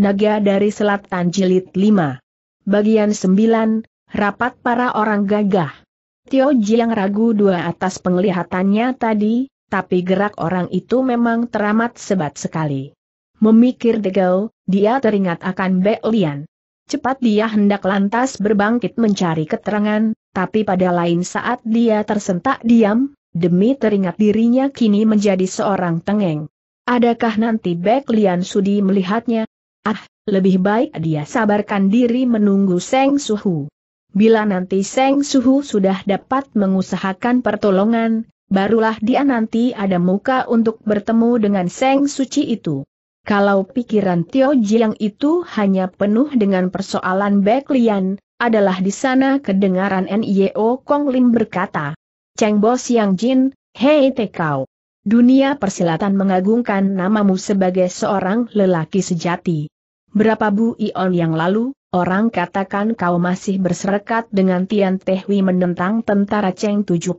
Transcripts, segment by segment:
Naga dari Selatan Jilid 5. Bagian 9, Rapat Para Orang Gagah. Tio Jiang ragu dua atas penglihatannya tadi, tapi gerak orang itu memang teramat sebat sekali. Memikir degau, dia teringat akan Bek Lian. Cepat dia hendak lantas berbangkit mencari keterangan, tapi pada lain saat dia tersentak diam, demi teringat dirinya kini menjadi seorang tengeng. Adakah nanti Bek Lian sudi melihatnya? Ah, lebih baik dia sabarkan diri menunggu Seng Suhu. Bila nanti Seng Suhu sudah dapat mengusahakan pertolongan, barulah dia nanti ada muka untuk bertemu dengan Seng Suci itu. Kalau pikiran Tio Jiang itu hanya penuh dengan persoalan Lian, adalah di sana kedengaran Nio Kong Lim berkata. Cheng Bo Siang Jin, hei Tekau. Dunia persilatan mengagungkan namamu sebagai seorang lelaki sejati. Berapa bu on yang lalu, orang katakan kau masih berserekat dengan Tian Tehwi menentang tentara Cheng 72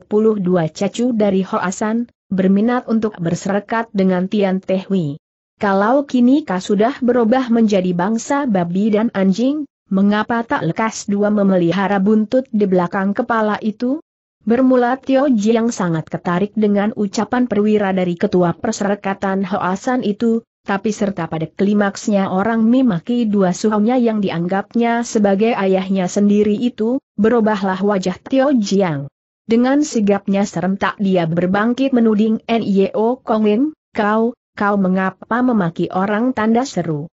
cacu dari Hoasan, berminat untuk berserekat dengan Tian Tehwi. Kalau kini kau sudah berubah menjadi bangsa babi dan anjing, mengapa tak lekas dua memelihara buntut di belakang kepala itu? Bermula Tio Jiang sangat ketarik dengan ucapan perwira dari ketua perserikatan Hoasan itu, tapi serta pada klimaksnya orang memaki dua suhunya yang dianggapnya sebagai ayahnya sendiri itu, berubahlah wajah Tio Jiang. Dengan sigapnya serentak dia berbangkit menuding N.Y.O. Lim, kau, kau mengapa memaki orang tanda seru.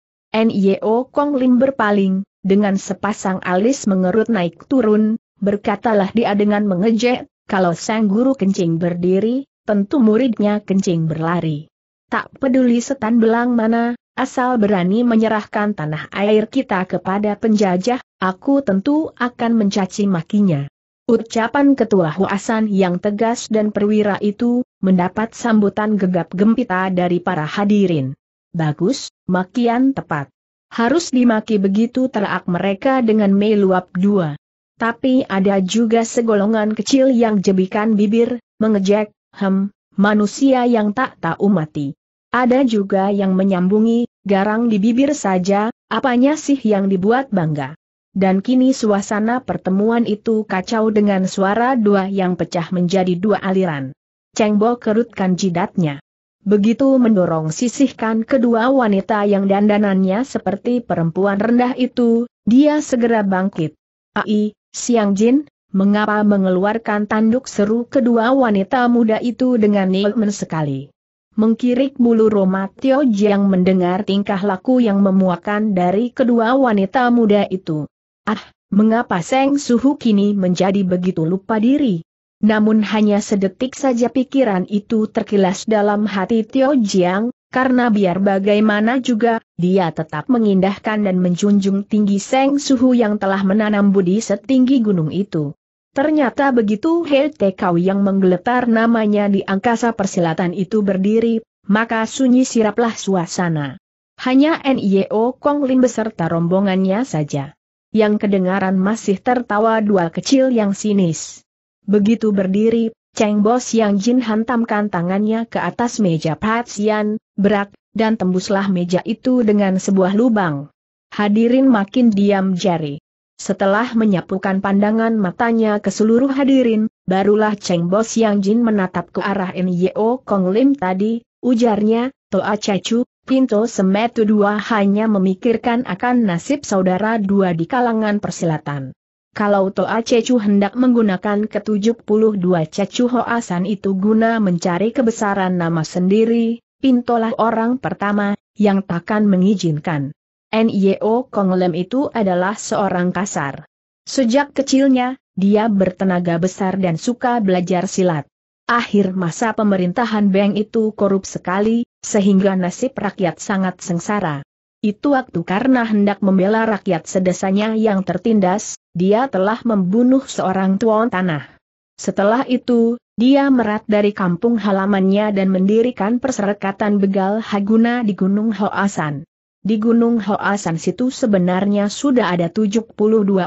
Kong Lim berpaling, dengan sepasang alis mengerut naik turun, berkatalah dia dengan mengejek, kalau sang guru kencing berdiri, tentu muridnya kencing berlari. Tak peduli setan belang mana, asal berani menyerahkan tanah air kita kepada penjajah, aku tentu akan mencaci makinya. Ucapan Ketua Huasan yang tegas dan perwira itu, mendapat sambutan gegap gempita dari para hadirin. Bagus, makian tepat. Harus dimaki begitu terak mereka dengan meluap dua. Tapi ada juga segolongan kecil yang jebikan bibir, mengejek, hem, manusia yang tak tahu mati. Ada juga yang menyambungi, garang di bibir saja, apanya sih yang dibuat bangga. Dan kini suasana pertemuan itu kacau dengan suara dua yang pecah menjadi dua aliran. Cengbo kerutkan jidatnya. Begitu mendorong sisihkan kedua wanita yang dandanannya seperti perempuan rendah itu, dia segera bangkit. Ai, Siang Jin, mengapa mengeluarkan tanduk seru kedua wanita muda itu dengan nilmen sekali. Mengkirik bulu Roma Tio Jiang mendengar tingkah laku yang memuakan dari kedua wanita muda itu. Ah, mengapa Seng Suhu kini menjadi begitu lupa diri? Namun hanya sedetik saja pikiran itu terkilas dalam hati Tio Jiang, karena biar bagaimana juga, dia tetap mengindahkan dan menjunjung tinggi Seng Suhu yang telah menanam budi setinggi gunung itu. Ternyata begitu He Tekau yang menggeletar namanya di angkasa persilatan itu berdiri, maka sunyi siraplah suasana. Hanya N.I.O. Kong Lin beserta rombongannya saja. Yang kedengaran masih tertawa dua kecil yang sinis. Begitu berdiri, Cheng Bo yang Jin hantamkan tangannya ke atas meja Patsian, berak, dan tembuslah meja itu dengan sebuah lubang. Hadirin makin diam jari. Setelah menyapukan pandangan matanya ke seluruh hadirin, barulah Cheng Bo Yang Jin menatap ke arah Nyo Kong Lim tadi, ujarnya, Toa Cacu, Pinto Semetu dua hanya memikirkan akan nasib saudara dua di kalangan persilatan kalau Toa Cecu hendak menggunakan ke-72 Cecu Hoasan itu guna mencari kebesaran nama sendiri, Pintolah orang pertama, yang takkan mengizinkan. N.Y.O. Konglem itu adalah seorang kasar. Sejak kecilnya, dia bertenaga besar dan suka belajar silat. Akhir masa pemerintahan Beng itu korup sekali, sehingga nasib rakyat sangat sengsara. Itu waktu karena hendak membela rakyat sedesanya yang tertindas, dia telah membunuh seorang tuan tanah. Setelah itu, dia merat dari kampung halamannya dan mendirikan perserikatan begal Haguna di Gunung Hoasan. Di Gunung Hoasan situ sebenarnya sudah ada 72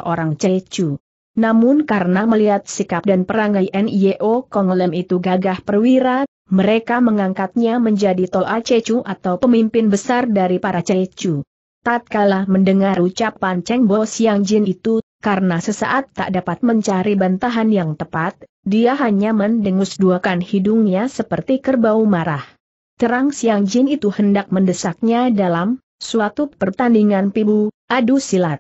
orang cecu. Namun karena melihat sikap dan perangai NIO Konglem itu gagah perwira, mereka mengangkatnya menjadi Toa Cecu atau pemimpin besar dari para Cecu. Tatkala mendengar ucapan Cheng Bo Siang Jin itu, karena sesaat tak dapat mencari bantahan yang tepat, dia hanya mendengus duakan hidungnya seperti kerbau marah. Terang Siang Jin itu hendak mendesaknya dalam suatu pertandingan pibu, adu silat.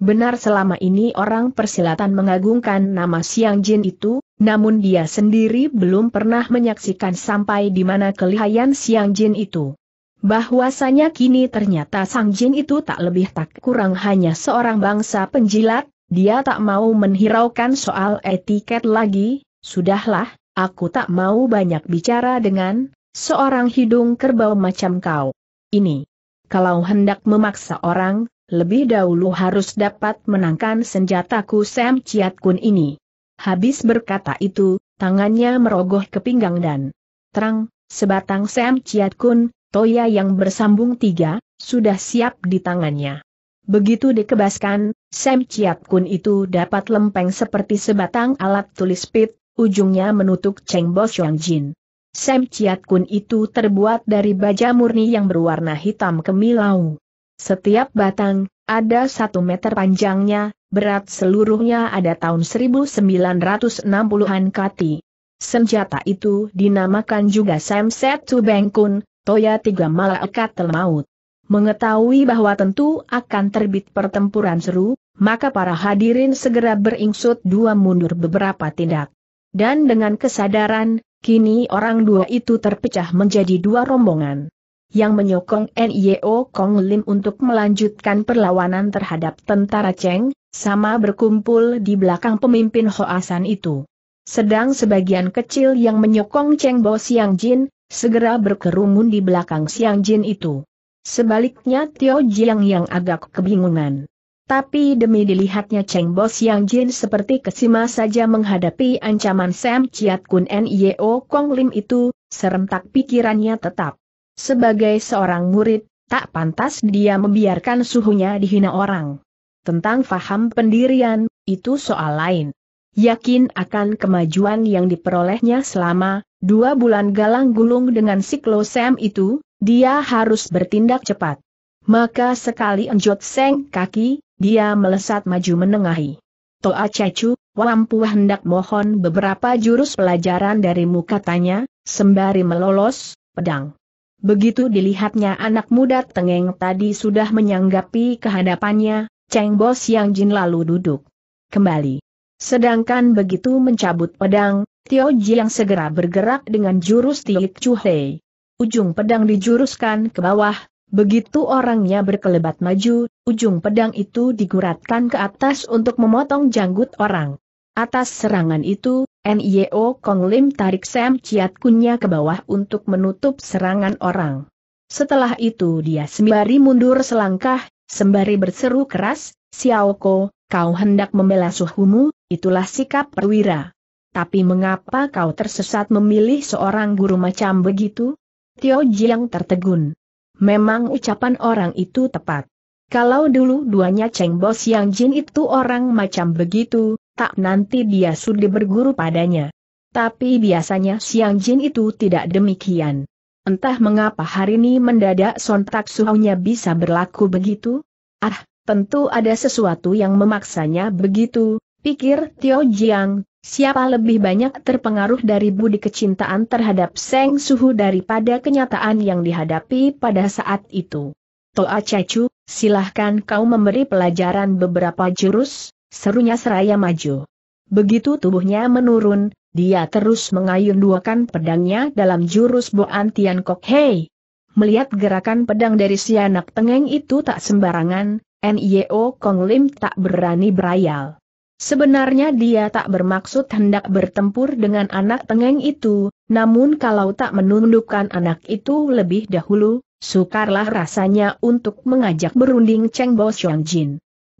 Benar selama ini orang persilatan mengagungkan nama Siang Jin itu, namun dia sendiri belum pernah menyaksikan sampai di mana kelihayan Siang Jin itu. Bahwasanya kini ternyata Sang Jin itu tak lebih tak kurang hanya seorang bangsa penjilat, dia tak mau menghiraukan soal etiket lagi, sudahlah, aku tak mau banyak bicara dengan seorang hidung kerbau macam kau. Ini, kalau hendak memaksa orang, lebih dahulu harus dapat menangkan senjataku Sam Chiat Kun ini. Habis berkata itu, tangannya merogoh ke pinggang dan terang, sebatang Sam Chiat Kun, toya yang bersambung tiga, sudah siap di tangannya. Begitu dikebaskan, Sam Chiat Kun itu dapat lempeng seperti sebatang alat tulis pit, ujungnya menutup Cheng Bo yang Jin. Sam Chiat Kun itu terbuat dari baja murni yang berwarna hitam kemilau. Setiap batang, ada satu meter panjangnya, berat seluruhnya ada tahun 1960-an kati. Senjata itu dinamakan juga Samset Bengkun, Toya Tiga Malaikat telmaut. Mengetahui bahwa tentu akan terbit pertempuran seru, maka para hadirin segera beringsut dua mundur beberapa tindak. Dan dengan kesadaran, kini orang dua itu terpecah menjadi dua rombongan yang menyokong NIO Kong Lim untuk melanjutkan perlawanan terhadap tentara Cheng, sama berkumpul di belakang pemimpin Hoasan itu. Sedang sebagian kecil yang menyokong Cheng Bo Siang Jin, segera berkerumun di belakang Siang Jin itu. Sebaliknya Tio Jiang yang agak kebingungan. Tapi demi dilihatnya Cheng Bo Siang Jin seperti kesima saja menghadapi ancaman Sam Chiat Kun Nio Kong Lim itu, serentak pikirannya tetap sebagai seorang murid, tak pantas dia membiarkan suhunya dihina orang. Tentang faham pendirian, itu soal lain. Yakin akan kemajuan yang diperolehnya selama dua bulan galang gulung dengan siklosem itu, dia harus bertindak cepat. Maka sekali enjot seng kaki, dia melesat maju menengahi. Toa Cecu, Wampu hendak mohon beberapa jurus pelajaran darimu katanya, sembari melolos, pedang. Begitu dilihatnya anak muda tengeng tadi sudah menyanggapi kehadapannya, Cheng Bo Siang Jin lalu duduk kembali. Sedangkan begitu mencabut pedang, Tio yang segera bergerak dengan jurus Tilik Chu Hei. Ujung pedang dijuruskan ke bawah, begitu orangnya berkelebat maju, ujung pedang itu diguratkan ke atas untuk memotong janggut orang. Atas serangan itu, NIO Kong Lim tarik Sam ciat Kunya ke bawah untuk menutup serangan orang. Setelah itu dia sembari mundur selangkah, sembari berseru keras, Xiaoko, kau hendak membela suhumu, itulah sikap perwira. Tapi mengapa kau tersesat memilih seorang guru macam begitu? Tio Jiang tertegun. Memang ucapan orang itu tepat. Kalau dulu duanya Cheng Bo Xiang Jin itu orang macam begitu, tak nanti dia sudi berguru padanya. Tapi biasanya Siang Jin itu tidak demikian. Entah mengapa hari ini mendadak sontak suhunya bisa berlaku begitu? Ah, tentu ada sesuatu yang memaksanya begitu, pikir Tio Jiang, siapa lebih banyak terpengaruh dari budi kecintaan terhadap Seng Suhu daripada kenyataan yang dihadapi pada saat itu. Toa Cacu, silahkan kau memberi pelajaran beberapa jurus, Serunya seraya maju. Begitu tubuhnya menurun, dia terus mengayun duakan pedangnya dalam jurus Boan Tian Kok Hei. Melihat gerakan pedang dari si anak tengeng itu tak sembarangan, N.I.O. Kong Lim tak berani berayal. Sebenarnya dia tak bermaksud hendak bertempur dengan anak tengeng itu, namun kalau tak menundukkan anak itu lebih dahulu, sukarlah rasanya untuk mengajak berunding Cheng Bo Xiong Jin.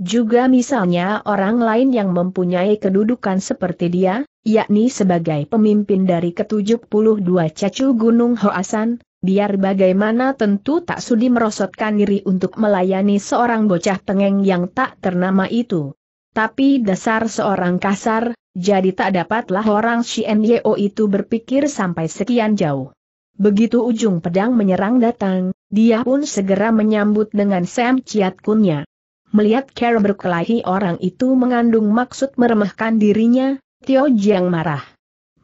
Juga misalnya orang lain yang mempunyai kedudukan seperti dia, yakni sebagai pemimpin dari ke-72 cacu Gunung Hoasan, biar bagaimana tentu tak sudi merosotkan diri untuk melayani seorang bocah tengeng yang tak ternama itu. Tapi dasar seorang kasar, jadi tak dapatlah orang Shien itu berpikir sampai sekian jauh. Begitu ujung pedang menyerang datang, dia pun segera menyambut dengan Sam Ciat Kunnya. Melihat Kara berkelahi orang itu mengandung maksud meremehkan dirinya, Tio Jiang marah.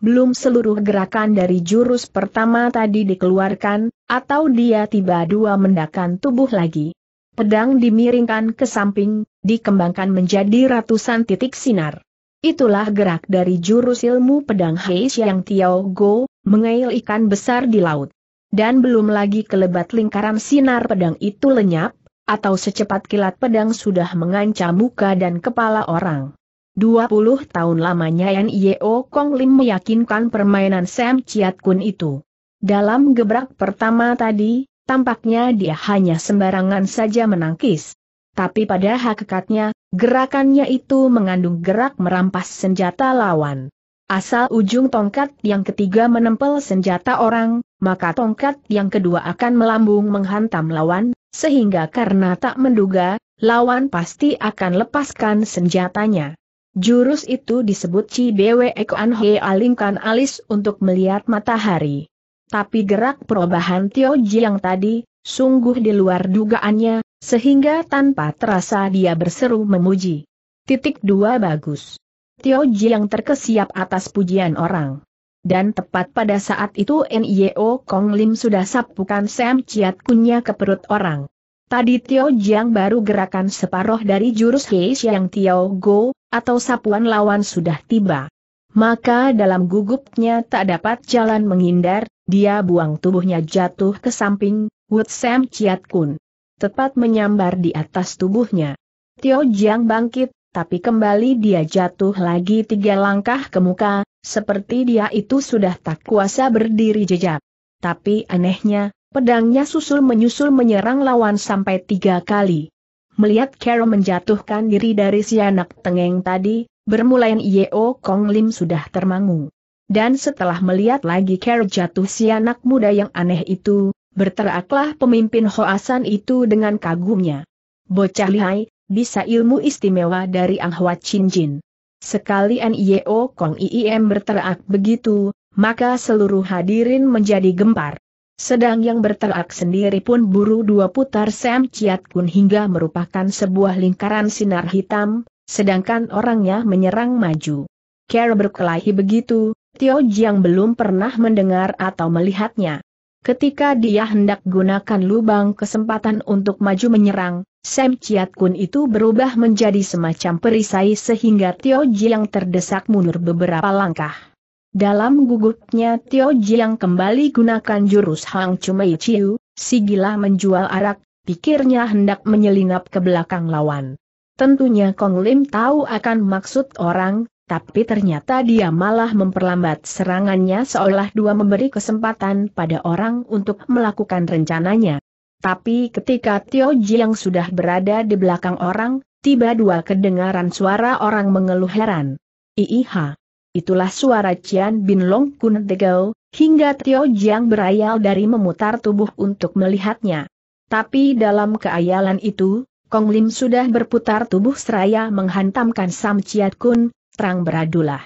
Belum seluruh gerakan dari jurus pertama tadi dikeluarkan, atau dia tiba dua mendakan tubuh lagi. Pedang dimiringkan ke samping, dikembangkan menjadi ratusan titik sinar. Itulah gerak dari jurus ilmu pedang Hei yang Tiao Go, mengail ikan besar di laut. Dan belum lagi kelebat lingkaran sinar pedang itu lenyap, atau secepat kilat pedang sudah mengancam muka dan kepala orang. 20 tahun lamanya Yeo Kong Lim meyakinkan permainan Sam Chiat Kun itu. Dalam gebrak pertama tadi, tampaknya dia hanya sembarangan saja menangkis. Tapi pada hakikatnya, gerakannya itu mengandung gerak merampas senjata lawan. Asal ujung tongkat yang ketiga menempel senjata orang, maka tongkat yang kedua akan melambung menghantam lawan, sehingga karena tak menduga, lawan pasti akan lepaskan senjatanya. Jurus itu disebut Cidewe Ekoan He alingkan alis untuk melihat matahari. Tapi gerak perubahan Tio Jiang tadi, sungguh di luar dugaannya, sehingga tanpa terasa dia berseru memuji. Titik dua bagus. Tio Jiang terkesiap atas pujian orang. Dan tepat pada saat itu Nio Kong Lim sudah sapukan Sam Chiat kunya ke perut orang. Tadi Tio Jiang baru gerakan separoh dari jurus Hei yang Tio Go, atau sapuan lawan sudah tiba. Maka dalam gugupnya tak dapat jalan menghindar, dia buang tubuhnya jatuh ke samping, Wood Sam Chiat Kun. Tepat menyambar di atas tubuhnya. Tio Jiang bangkit, tapi kembali dia jatuh lagi tiga langkah ke muka, seperti dia itu sudah tak kuasa berdiri jejak. Tapi anehnya, pedangnya susul-menyusul menyerang lawan sampai tiga kali. Melihat Carol menjatuhkan diri dari si anak tengeng tadi, bermulain Yeo Kong Lim sudah termangu. Dan setelah melihat lagi Carol jatuh si anak muda yang aneh itu, berteraklah pemimpin Hoasan itu dengan kagumnya. Bocah lihai, bisa ilmu istimewa dari Ang Hwa Chin Jin. Sekali NIO Kong IIM berteriak begitu, maka seluruh hadirin menjadi gempar. Sedang yang berteriak sendiri pun buru dua putar Sam Chiat Kun hingga merupakan sebuah lingkaran sinar hitam, sedangkan orangnya menyerang maju. Care berkelahi begitu, Tio Jiang belum pernah mendengar atau melihatnya. Ketika dia hendak gunakan lubang kesempatan untuk maju menyerang, Sam Chiat Kun itu berubah menjadi semacam perisai sehingga Tio Jiang terdesak mundur beberapa langkah. Dalam gugupnya Tio Jiang kembali gunakan jurus Hang Chumei Chiu, si gila menjual arak, pikirnya hendak menyelinap ke belakang lawan. Tentunya Kong Lim tahu akan maksud orang, tapi ternyata dia malah memperlambat serangannya seolah dua memberi kesempatan pada orang untuk melakukan rencananya. Tapi ketika Tio Ji yang sudah berada di belakang orang, tiba dua kedengaran suara orang mengeluh heran. Iiha. Itulah suara Cian Bin Long Kun degau, hingga Tio Jiang berayal dari memutar tubuh untuk melihatnya. Tapi dalam keayalan itu, Kong Lim sudah berputar tubuh seraya menghantamkan Sam Chiat Kun, terang beradulah.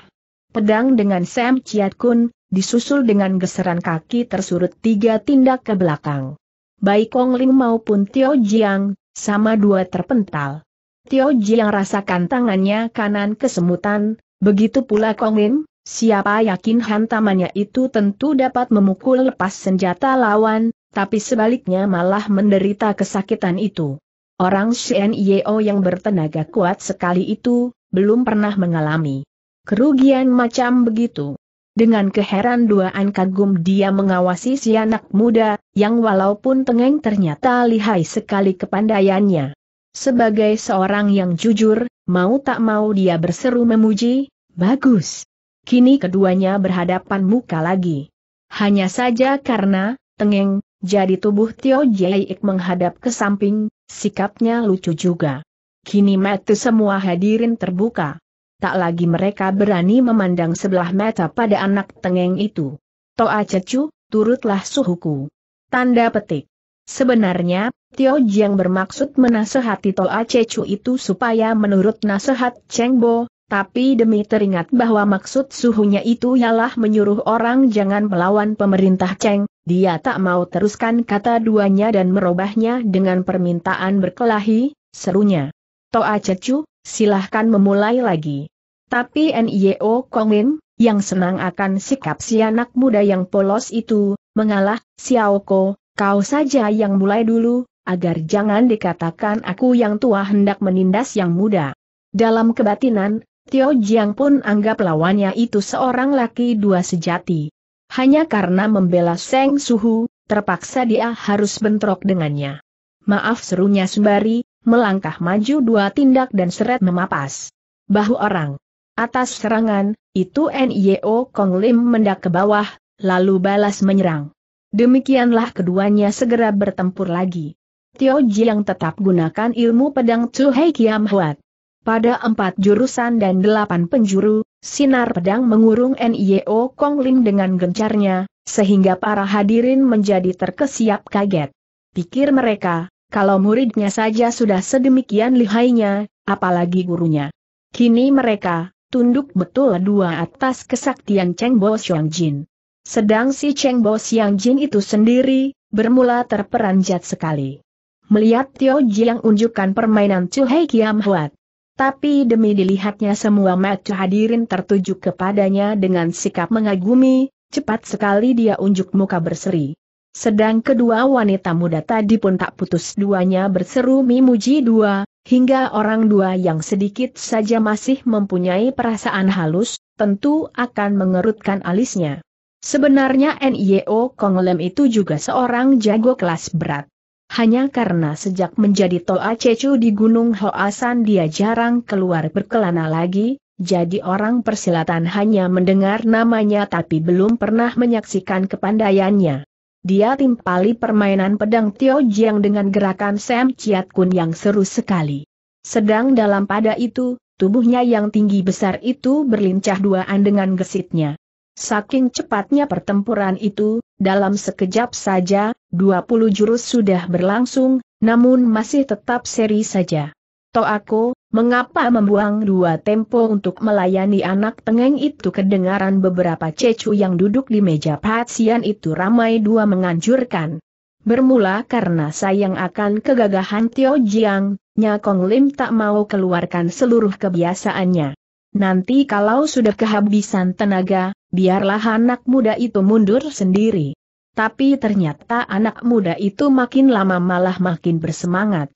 Pedang dengan Sam Chiat Kun, disusul dengan geseran kaki tersurut tiga tindak ke belakang baik Kong Ling maupun Tio Jiang, sama dua terpental. Tio Jiang rasakan tangannya kanan kesemutan, begitu pula Kong Ling. siapa yakin hantamannya itu tentu dapat memukul lepas senjata lawan, tapi sebaliknya malah menderita kesakitan itu. Orang Shen Yeo yang bertenaga kuat sekali itu, belum pernah mengalami kerugian macam begitu. Dengan keheran duaan kagum dia mengawasi si anak muda, yang walaupun tengeng ternyata lihai sekali kepandaiannya. Sebagai seorang yang jujur, mau tak mau dia berseru memuji, bagus. Kini keduanya berhadapan muka lagi. Hanya saja karena, tengeng, jadi tubuh Tio Jaik menghadap ke samping, sikapnya lucu juga. Kini mata semua hadirin terbuka tak lagi mereka berani memandang sebelah mata pada anak tengeng itu. Toa cecu, turutlah suhuku. Tanda petik. Sebenarnya, Tio Jiang bermaksud menasehati Toa Cecu itu supaya menurut nasihat Cheng Bo, tapi demi teringat bahwa maksud suhunya itu ialah menyuruh orang jangan melawan pemerintah Cheng, dia tak mau teruskan kata duanya dan merubahnya dengan permintaan berkelahi, serunya. Toa Cecu, silahkan memulai lagi. Tapi Nio Kongin, yang senang akan sikap si anak muda yang polos itu, mengalah, Xiaoko, kau saja yang mulai dulu, agar jangan dikatakan aku yang tua hendak menindas yang muda. Dalam kebatinan, Tio Jiang pun anggap lawannya itu seorang laki dua sejati. Hanya karena membela Seng Suhu, terpaksa dia harus bentrok dengannya. Maaf serunya Sembari, melangkah maju dua tindak dan seret memapas. Bahu orang. Atas serangan, itu NIO Kong Lim mendak ke bawah, lalu balas menyerang. Demikianlah keduanya segera bertempur lagi. Tio Jiang tetap gunakan ilmu pedang Chu Hei Kiam Huat. Pada empat jurusan dan delapan penjuru, sinar pedang mengurung NIO Kong Lim dengan gencarnya, sehingga para hadirin menjadi terkesiap kaget. Pikir mereka, kalau muridnya saja sudah sedemikian lihainya, apalagi gurunya. Kini mereka, tunduk betul dua atas kesaktian Cheng Bo Xiong Jin. Sedang si Cheng Bo Xiong Jin itu sendiri, bermula terperanjat sekali. Melihat Tio yang unjukkan permainan Chu Hei Kiam Huat. Tapi demi dilihatnya semua mata hadirin tertuju kepadanya dengan sikap mengagumi, cepat sekali dia unjuk muka berseri. Sedang kedua wanita muda tadi pun tak putus duanya berseru memuji dua, hingga orang dua yang sedikit saja masih mempunyai perasaan halus, tentu akan mengerutkan alisnya. Sebenarnya NIO Konglem itu juga seorang jago kelas berat. Hanya karena sejak menjadi Toa Cecu di Gunung Hoasan dia jarang keluar berkelana lagi, jadi orang persilatan hanya mendengar namanya tapi belum pernah menyaksikan kepandaiannya. Dia timpali permainan pedang Tio Jiang dengan gerakan Sam Chiat Kun yang seru sekali. Sedang dalam pada itu, tubuhnya yang tinggi besar itu berlincah duaan dengan gesitnya. Saking cepatnya pertempuran itu, dalam sekejap saja, 20 jurus sudah berlangsung, namun masih tetap seri saja. Toako, Mengapa membuang dua tempo untuk melayani anak tengeng itu kedengaran beberapa cecu yang duduk di meja pasien itu ramai dua menganjurkan. Bermula karena sayang akan kegagahan Tio Jiang, Nya Kong Lim tak mau keluarkan seluruh kebiasaannya. Nanti kalau sudah kehabisan tenaga, biarlah anak muda itu mundur sendiri. Tapi ternyata anak muda itu makin lama malah makin bersemangat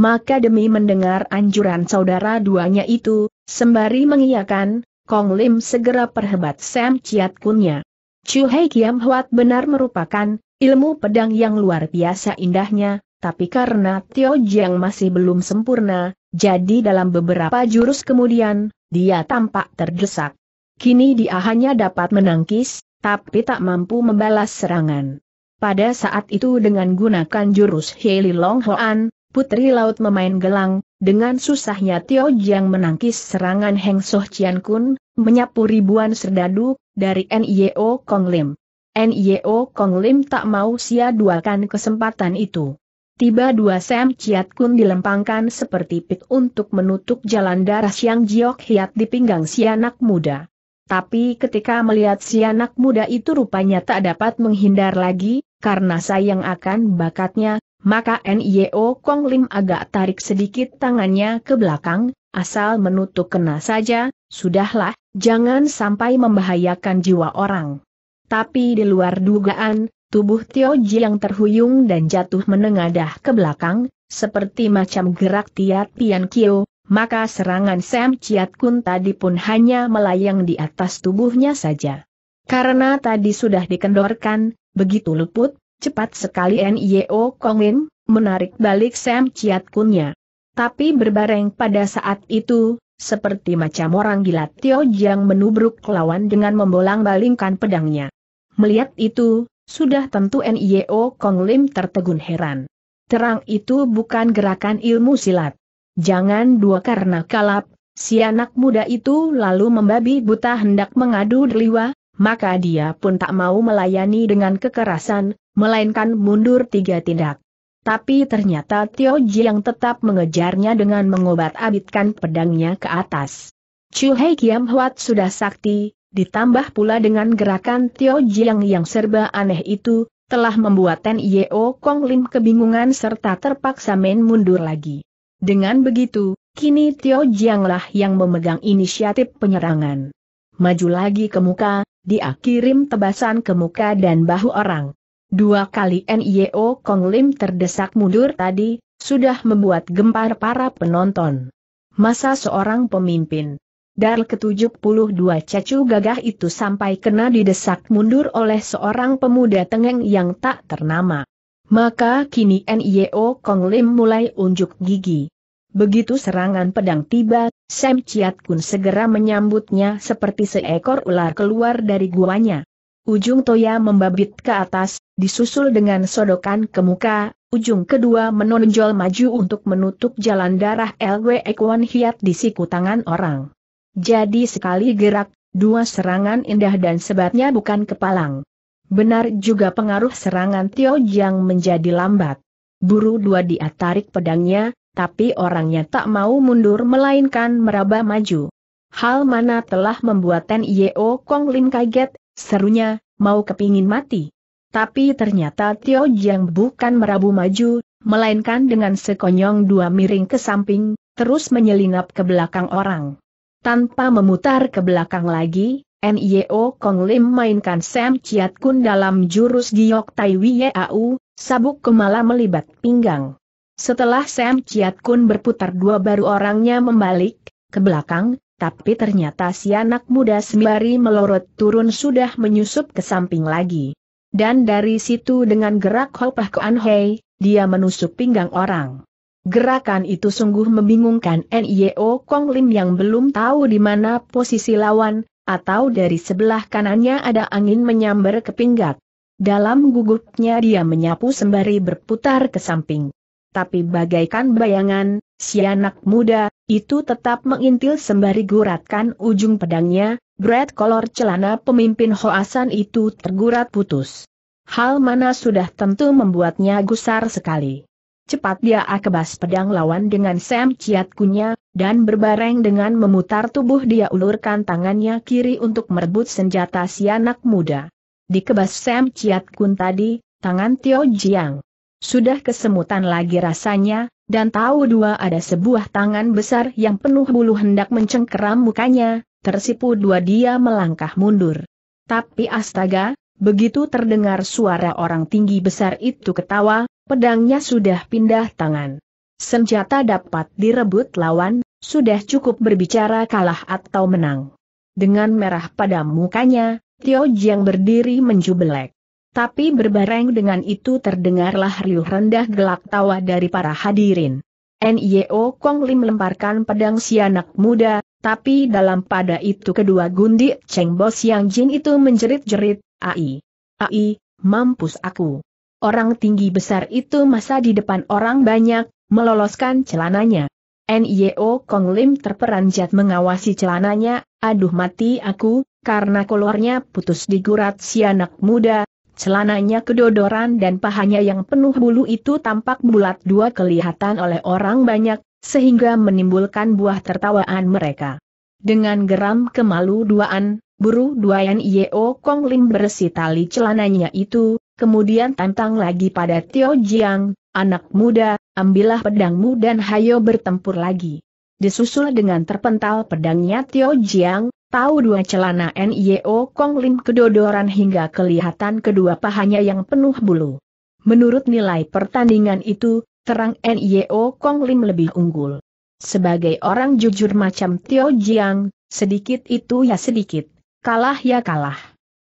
maka demi mendengar anjuran saudara duanya itu, sembari mengiyakan, Kong Lim segera perhebat Sam Chiat Kunnya. Chu Hei Kiam Huat benar merupakan ilmu pedang yang luar biasa indahnya, tapi karena Tio Jiang masih belum sempurna, jadi dalam beberapa jurus kemudian, dia tampak terdesak. Kini dia hanya dapat menangkis, tapi tak mampu membalas serangan. Pada saat itu dengan gunakan jurus Heili Long Hoan, Putri Laut memain gelang, dengan susahnya Tio Jiang menangkis serangan Heng Soh Chian Kun, menyapu ribuan serdadu, dari NIO Kong Lim. NIO Kong Lim tak mau sia-duakan kesempatan itu. Tiba dua Sam Chiat Kun dilempangkan seperti pit untuk menutup jalan darah Siang Jiok Hiat di pinggang si anak muda. Tapi ketika melihat si anak muda itu rupanya tak dapat menghindar lagi, karena sayang akan bakatnya, maka NIO Kong Lim agak tarik sedikit tangannya ke belakang, asal menutup kena saja, sudahlah, jangan sampai membahayakan jiwa orang. Tapi di luar dugaan, tubuh Tio Ji yang terhuyung dan jatuh menengadah ke belakang, seperti macam gerak Tia Tian Kio, maka serangan Sam Chiat Kun tadi pun hanya melayang di atas tubuhnya saja. Karena tadi sudah dikendorkan, begitu luput, Cepat sekali Nio Kongin, menarik balik Sam Chiat Kunnya. Tapi berbareng pada saat itu, seperti macam orang gila Tio Jiang menubruk lawan dengan membolang-balingkan pedangnya. Melihat itu, sudah tentu Nio Kong Lim tertegun heran. Terang itu bukan gerakan ilmu silat. Jangan dua karena kalap, si anak muda itu lalu membabi buta hendak mengadu deliwa, maka dia pun tak mau melayani dengan kekerasan, melainkan mundur tiga tindak. Tapi ternyata Tio Jiang tetap mengejarnya dengan mengobat-abitkan pedangnya ke atas. Chu Hei Kiam Huat sudah sakti, ditambah pula dengan gerakan Tio Jiang yang serba aneh itu, telah membuat Ten Yeo Kong Lim kebingungan serta terpaksa main mundur lagi. Dengan begitu, kini Tio Jianglah yang memegang inisiatif penyerangan. Maju lagi ke muka, dia kirim tebasan ke muka dan bahu orang. Dua kali NIO Kong Lim terdesak mundur tadi, sudah membuat gempar para penonton. Masa seorang pemimpin. Dar ke-72 cacu gagah itu sampai kena didesak mundur oleh seorang pemuda tengeng yang tak ternama. Maka kini NIO Kong Lim mulai unjuk gigi. Begitu serangan pedang tiba, Sam Chiat Kun segera menyambutnya seperti seekor ular keluar dari guanya. Ujung toya membabit ke atas, disusul dengan sodokan ke muka, ujung kedua menonjol maju untuk menutup jalan darah LW Ekwan Hiat di siku tangan orang. Jadi sekali gerak, dua serangan indah dan sebatnya bukan kepalang. Benar juga pengaruh serangan Tio yang menjadi lambat. Buru dua dia tarik pedangnya, tapi orangnya tak mau mundur melainkan meraba maju. Hal mana telah membuat Ten Yeo Kong Lim kaget, serunya, mau kepingin mati. Tapi ternyata Tio Jiang bukan merabu maju, melainkan dengan sekonyong dua miring ke samping, terus menyelinap ke belakang orang. Tanpa memutar ke belakang lagi, NIO Kong Lim mainkan Sam Chiat Kun dalam jurus Giok Tai Wiau, sabuk kemala melibat pinggang. Setelah Sam Chiat Kun berputar dua baru orangnya membalik, ke belakang, tapi ternyata si anak muda sembari melorot turun sudah menyusup ke samping lagi. Dan dari situ dengan gerak Hopah ke Anhei, dia menusuk pinggang orang. Gerakan itu sungguh membingungkan N.I.O. Kong Lim yang belum tahu di mana posisi lawan, atau dari sebelah kanannya ada angin menyambar ke pinggat. Dalam gugupnya dia menyapu sembari berputar ke samping. Tapi bagaikan bayangan, si anak muda, itu tetap mengintil sembari guratkan ujung pedangnya, Bread kolor celana pemimpin Hoasan itu tergurat putus. Hal mana sudah tentu membuatnya gusar sekali. Cepat dia akebas pedang lawan dengan Sam Ciatkunya dan berbareng dengan memutar tubuh dia ulurkan tangannya kiri untuk merebut senjata si anak muda. Dikebas Sam Ciatkun tadi, tangan Tio Jiang. Sudah kesemutan lagi rasanya, dan tahu dua ada sebuah tangan besar yang penuh bulu hendak mencengkeram mukanya, tersipu dua dia melangkah mundur. Tapi astaga, begitu terdengar suara orang tinggi besar itu ketawa, pedangnya sudah pindah tangan. Senjata dapat direbut lawan, sudah cukup berbicara kalah atau menang. Dengan merah pada mukanya, Tio Jiang berdiri menjubelek. Tapi berbareng dengan itu terdengarlah riuh rendah gelak tawa dari para hadirin. Nio Kong Lim lemparkan pedang si anak muda, tapi dalam pada itu kedua gundi Cheng Bo Siang Jin itu menjerit-jerit, Ai, Ai, mampus aku. Orang tinggi besar itu masa di depan orang banyak, meloloskan celananya. Nio Kong Lim terperanjat mengawasi celananya, aduh mati aku, karena kolornya putus digurat si anak muda, celananya kedodoran dan pahanya yang penuh bulu itu tampak bulat dua kelihatan oleh orang banyak, sehingga menimbulkan buah tertawaan mereka. Dengan geram kemalu duaan, buru duaan Yeo Kong Lim bersih tali celananya itu, kemudian tantang lagi pada Tio Jiang, anak muda, ambillah pedangmu dan hayo bertempur lagi. Disusul dengan terpental pedangnya Tio Jiang, tahu dua celana Nio Kong Lim kedodoran hingga kelihatan kedua pahanya yang penuh bulu. Menurut nilai pertandingan itu, terang NIO Kong Lim lebih unggul. Sebagai orang jujur macam Tio Jiang, sedikit itu ya sedikit, kalah ya kalah.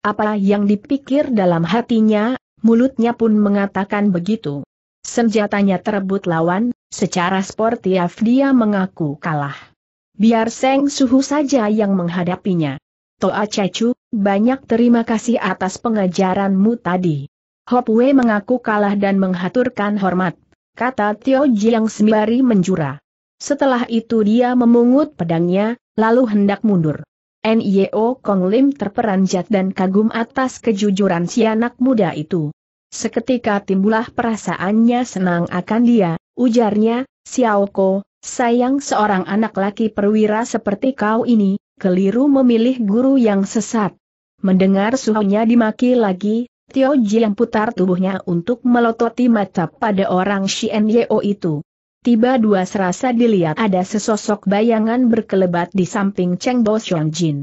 Apa yang dipikir dalam hatinya, mulutnya pun mengatakan begitu. Senjatanya terebut lawan, secara sportif dia mengaku kalah. Biar Seng Suhu saja yang menghadapinya. Toa Cacu, banyak terima kasih atas pengajaranmu tadi. Hopwe mengaku kalah dan menghaturkan hormat kata Tio Jiang sembari menjura. Setelah itu dia memungut pedangnya, lalu hendak mundur. Nio Kong Lim terperanjat dan kagum atas kejujuran si anak muda itu. Seketika timbullah perasaannya senang akan dia, ujarnya, Xiaoko, sayang seorang anak laki perwira seperti kau ini, keliru memilih guru yang sesat. Mendengar suhunya dimaki lagi, Tio yang putar tubuhnya untuk melototi mata pada orang Shen Yeo itu. Tiba dua serasa dilihat ada sesosok bayangan berkelebat di samping Cheng Bo Xiong Jin.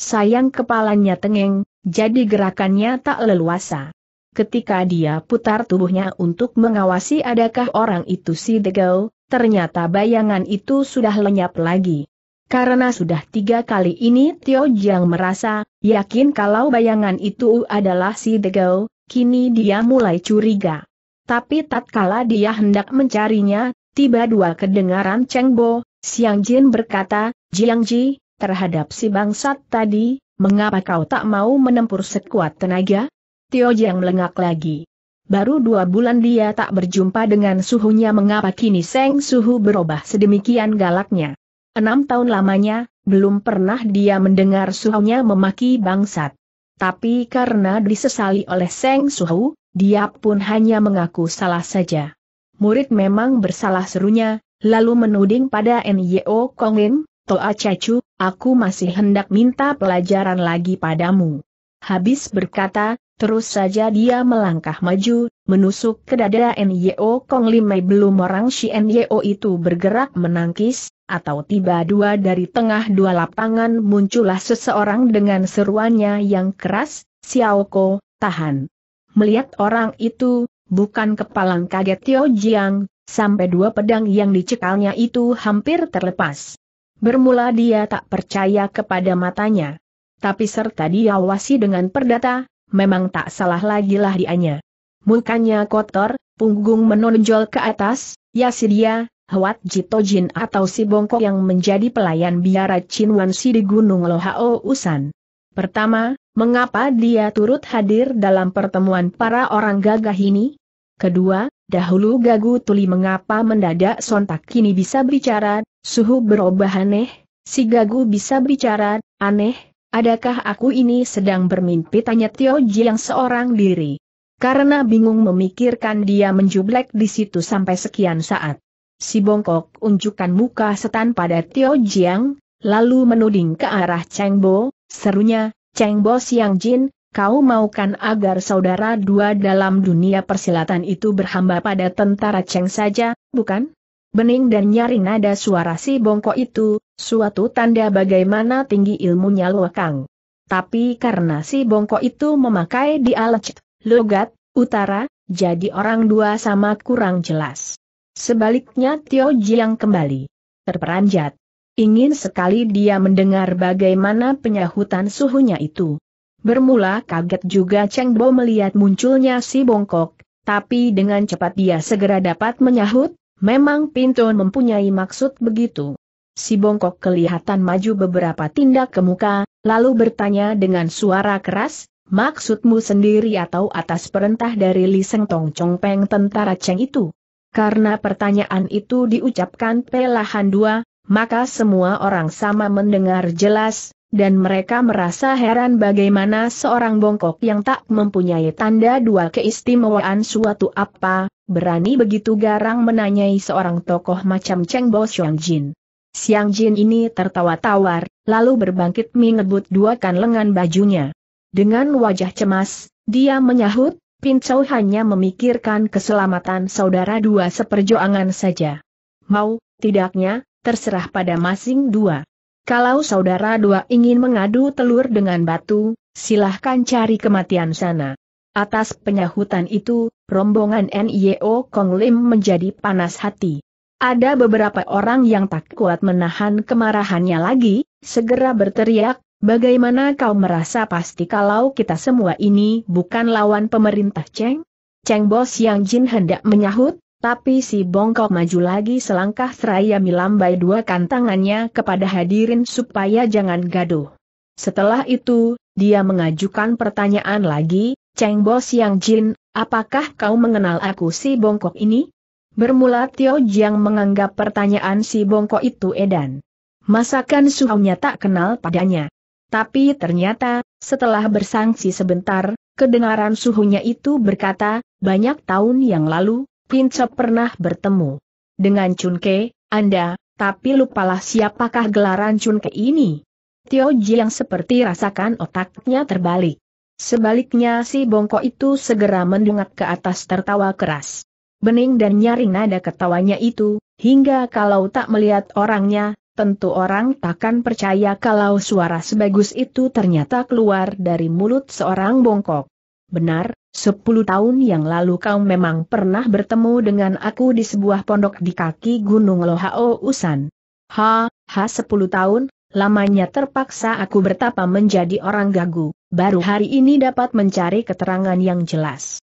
Sayang kepalanya tengeng, jadi gerakannya tak leluasa. Ketika dia putar tubuhnya untuk mengawasi adakah orang itu si Degau, ternyata bayangan itu sudah lenyap lagi. Karena sudah tiga kali ini Tio Jiang merasa, yakin kalau bayangan itu adalah si Degau, kini dia mulai curiga. Tapi tatkala dia hendak mencarinya, tiba dua kedengaran Cheng Bo, Siang Jin berkata, Jiang Ji, terhadap si bangsat tadi, mengapa kau tak mau menempur sekuat tenaga? Tio Jiang melengak lagi. Baru dua bulan dia tak berjumpa dengan suhunya mengapa kini Seng Suhu berubah sedemikian galaknya. Enam tahun lamanya, belum pernah dia mendengar suhunya memaki bangsat. Tapi karena disesali oleh Seng Suhu, dia pun hanya mengaku salah saja. Murid memang bersalah serunya, lalu menuding pada Nyo Kongin, Toa ah, Cacu, aku masih hendak minta pelajaran lagi padamu. Habis berkata, Terus saja dia melangkah maju, menusuk ke dada Nyo Kong Limai belum orang si Nyo itu bergerak menangkis, atau tiba dua dari tengah dua lapangan muncullah seseorang dengan seruannya yang keras, Xiao Ko, tahan. Melihat orang itu, bukan kepalang kaget Tio Jiang, sampai dua pedang yang dicekalnya itu hampir terlepas. Bermula dia tak percaya kepada matanya. Tapi serta diawasi dengan perdata, memang tak salah lagi lah dianya. Mukanya kotor, punggung menonjol ke atas, ya si dia, Hwat Jitojin atau si bongkok yang menjadi pelayan biara Wan Si di Gunung Lohao Usan. Pertama, mengapa dia turut hadir dalam pertemuan para orang gagah ini? Kedua, dahulu gagu tuli mengapa mendadak sontak kini bisa bicara, suhu berubah aneh, si gagu bisa bicara, aneh, Adakah aku ini sedang bermimpi tanya Tio Jiang seorang diri? Karena bingung memikirkan dia menjublek di situ sampai sekian saat. Si bongkok unjukkan muka setan pada Tio Jiang, lalu menuding ke arah Cheng Bo, serunya, Cheng Bo Siang Jin, kau maukan agar saudara dua dalam dunia persilatan itu berhamba pada tentara Cheng saja, bukan? Bening dan nyaring nada suara si bongkok itu, Suatu tanda bagaimana tinggi ilmunya kang. Tapi karena si bongkok itu memakai alat logat, utara, jadi orang dua sama kurang jelas. Sebaliknya Tio Jiang kembali terperanjat. Ingin sekali dia mendengar bagaimana penyahutan suhunya itu. Bermula kaget juga Cheng Bo melihat munculnya si bongkok, tapi dengan cepat dia segera dapat menyahut, memang Pinto mempunyai maksud begitu si bongkok kelihatan maju beberapa tindak ke muka, lalu bertanya dengan suara keras, maksudmu sendiri atau atas perintah dari Li Seng Tong Chong Peng tentara Cheng itu? Karena pertanyaan itu diucapkan pelahan dua, maka semua orang sama mendengar jelas, dan mereka merasa heran bagaimana seorang bongkok yang tak mempunyai tanda dua keistimewaan suatu apa, berani begitu garang menanyai seorang tokoh macam Cheng Bo Xiong Jin. Siang Jin ini tertawa tawar, lalu berbangkit mengebut dua kan lengan bajunya. Dengan wajah cemas, dia menyahut, Pincau hanya memikirkan keselamatan saudara dua seperjuangan saja. Mau, tidaknya, terserah pada masing dua. Kalau saudara dua ingin mengadu telur dengan batu, silahkan cari kematian sana. Atas penyahutan itu, rombongan NIO Kong Lim menjadi panas hati. Ada beberapa orang yang tak kuat menahan kemarahannya lagi, segera berteriak, bagaimana kau merasa pasti kalau kita semua ini bukan lawan pemerintah Cheng? Cheng Bos yang Jin hendak menyahut, tapi si bongkok maju lagi selangkah seraya melambai dua kantangannya kepada hadirin supaya jangan gaduh. Setelah itu, dia mengajukan pertanyaan lagi, Cheng Bos Yang Jin, apakah kau mengenal aku si bongkok ini? Bermula Tio Jiang menganggap pertanyaan si Bongko itu edan. Masakan suhunya tak kenal padanya. Tapi ternyata, setelah bersangsi sebentar, kedengaran suhunya itu berkata, banyak tahun yang lalu, Prince pernah bertemu dengan Chunke, Anda, tapi lupalah siapakah gelaran Chunke ini. Tio Jiang seperti rasakan otaknya terbalik. Sebaliknya si Bongko itu segera mendungak ke atas tertawa keras. Bening dan nyaring nada ketawanya itu, hingga kalau tak melihat orangnya, tentu orang takkan percaya kalau suara sebagus itu ternyata keluar dari mulut seorang bongkok. Benar, sepuluh tahun yang lalu kau memang pernah bertemu dengan aku di sebuah pondok di kaki Gunung Lohao Usan. Ha, ha sepuluh tahun, lamanya terpaksa aku bertapa menjadi orang gagu, baru hari ini dapat mencari keterangan yang jelas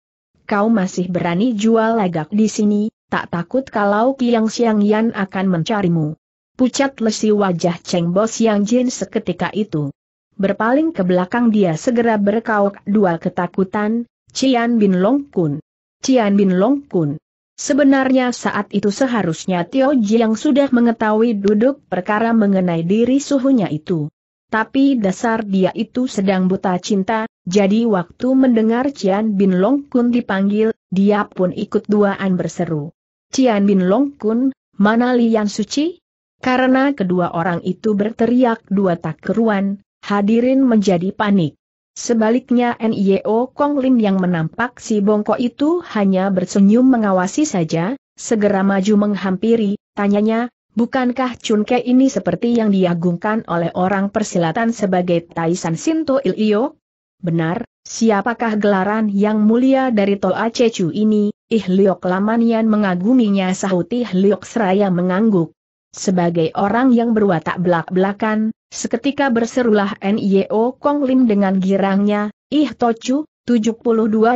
kau masih berani jual legak di sini, tak takut kalau Kiang Siang Yan akan mencarimu. Pucat lesi wajah Cheng Bo Siang Jin seketika itu. Berpaling ke belakang dia segera berkauk dua ketakutan, Cian Bin Long Kun. Cian Bin Long Kun. Sebenarnya saat itu seharusnya Tio Jiang sudah mengetahui duduk perkara mengenai diri suhunya itu tapi dasar dia itu sedang buta cinta, jadi waktu mendengar Cian Bin Long Kun dipanggil, dia pun ikut duaan berseru. Cian Bin Long Kun, mana Lian Suci? Karena kedua orang itu berteriak dua tak keruan, hadirin menjadi panik. Sebaliknya N.I.O. Kong Lim yang menampak si bongkok itu hanya bersenyum mengawasi saja, segera maju menghampiri, tanyanya, Bukankah Chunke ini seperti yang diagungkan oleh orang persilatan sebagai Taisan Sinto Ilio? Benar, siapakah gelaran yang mulia dari Toa Cecu ini? Ih Liok Lamanian mengaguminya sahut Ih Liok Seraya mengangguk. Sebagai orang yang berwatak belak-belakan, seketika berserulah N.I.O. Kong Lim dengan girangnya, Ih Tocu, 72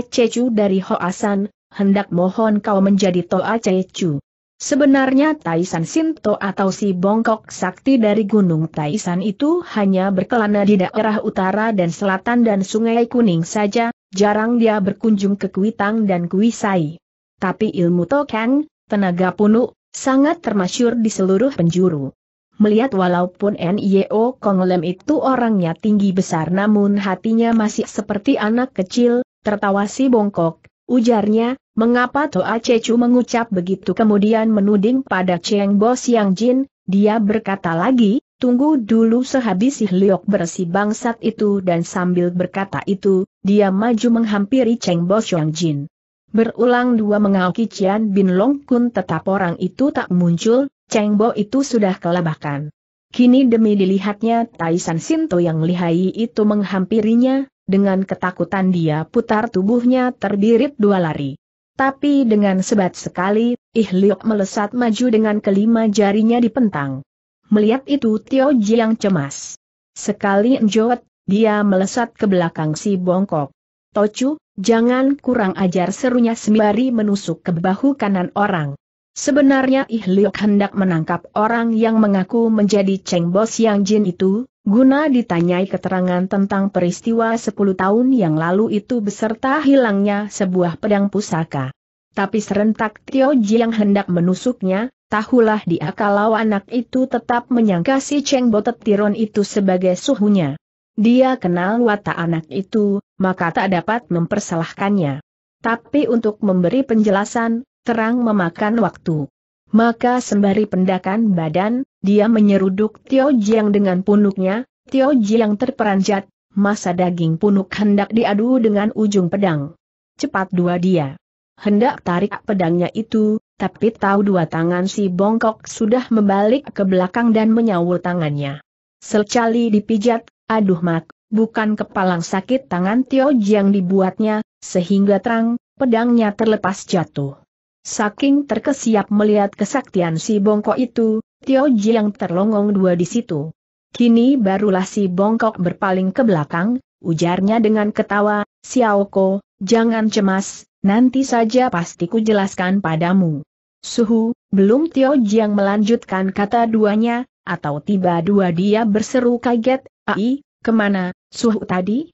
Cecu dari Hoasan, hendak mohon kau menjadi Toa Cecu. Sebenarnya Taisan Sinto atau si bongkok sakti dari Gunung Taisan itu hanya berkelana di daerah utara dan selatan dan Sungai Kuning saja, jarang dia berkunjung ke Kuitang dan Kuisai. Tapi ilmu Tokang, tenaga punu, sangat termasyur di seluruh penjuru. Melihat walaupun NIO Konglem itu orangnya tinggi besar namun hatinya masih seperti anak kecil, tertawa si bongkok, ujarnya, Mengapa Toa Cecu mengucap begitu kemudian menuding pada Cheng Bo Siang Jin, dia berkata lagi, tunggu dulu sehabis si Liok bersih bangsat itu dan sambil berkata itu, dia maju menghampiri Cheng Bo Siang Jin. Berulang dua mengawaki Cian Bin Long Kun tetap orang itu tak muncul, Cheng Bo itu sudah kelabakan. Kini demi dilihatnya Taisan Sinto yang lihai itu menghampirinya, dengan ketakutan dia putar tubuhnya terbirit dua lari. Tapi dengan sebat sekali, Ih Liok melesat maju dengan kelima jarinya di pentang. Melihat itu Tio Jiang cemas. Sekali njot, dia melesat ke belakang si bongkok. Tocu, jangan kurang ajar serunya sembari menusuk ke bahu kanan orang. Sebenarnya Ih Liok hendak menangkap orang yang mengaku menjadi Cheng Bos Yang Jin itu, guna ditanyai keterangan tentang peristiwa 10 tahun yang lalu itu beserta hilangnya sebuah pedang pusaka. Tapi serentak Tio yang hendak menusuknya, tahulah dia kalau anak itu tetap menyangka si Cheng Botet Tiron itu sebagai suhunya. Dia kenal watak anak itu, maka tak dapat mempersalahkannya. Tapi untuk memberi penjelasan, terang memakan waktu. Maka sembari pendakan badan, dia menyeruduk Tio Jiang dengan punuknya, Tio Jiang terperanjat, masa daging punuk hendak diadu dengan ujung pedang. Cepat dua dia. Hendak tarik pedangnya itu, tapi tahu dua tangan si bongkok sudah membalik ke belakang dan menyawur tangannya. Selcali dipijat, aduh mak, bukan kepalang sakit tangan Tio Jiang dibuatnya, sehingga terang, pedangnya terlepas jatuh. Saking terkesiap melihat kesaktian si bongkok itu, Tio Jiang terlongong dua di situ. Kini barulah si bongkok berpaling ke belakang, ujarnya dengan ketawa, Xiaoko, jangan cemas, nanti saja pasti ku jelaskan padamu. Suhu, belum Tio Jiang melanjutkan kata duanya, atau tiba dua dia berseru kaget, Ai, kemana, Suhu tadi?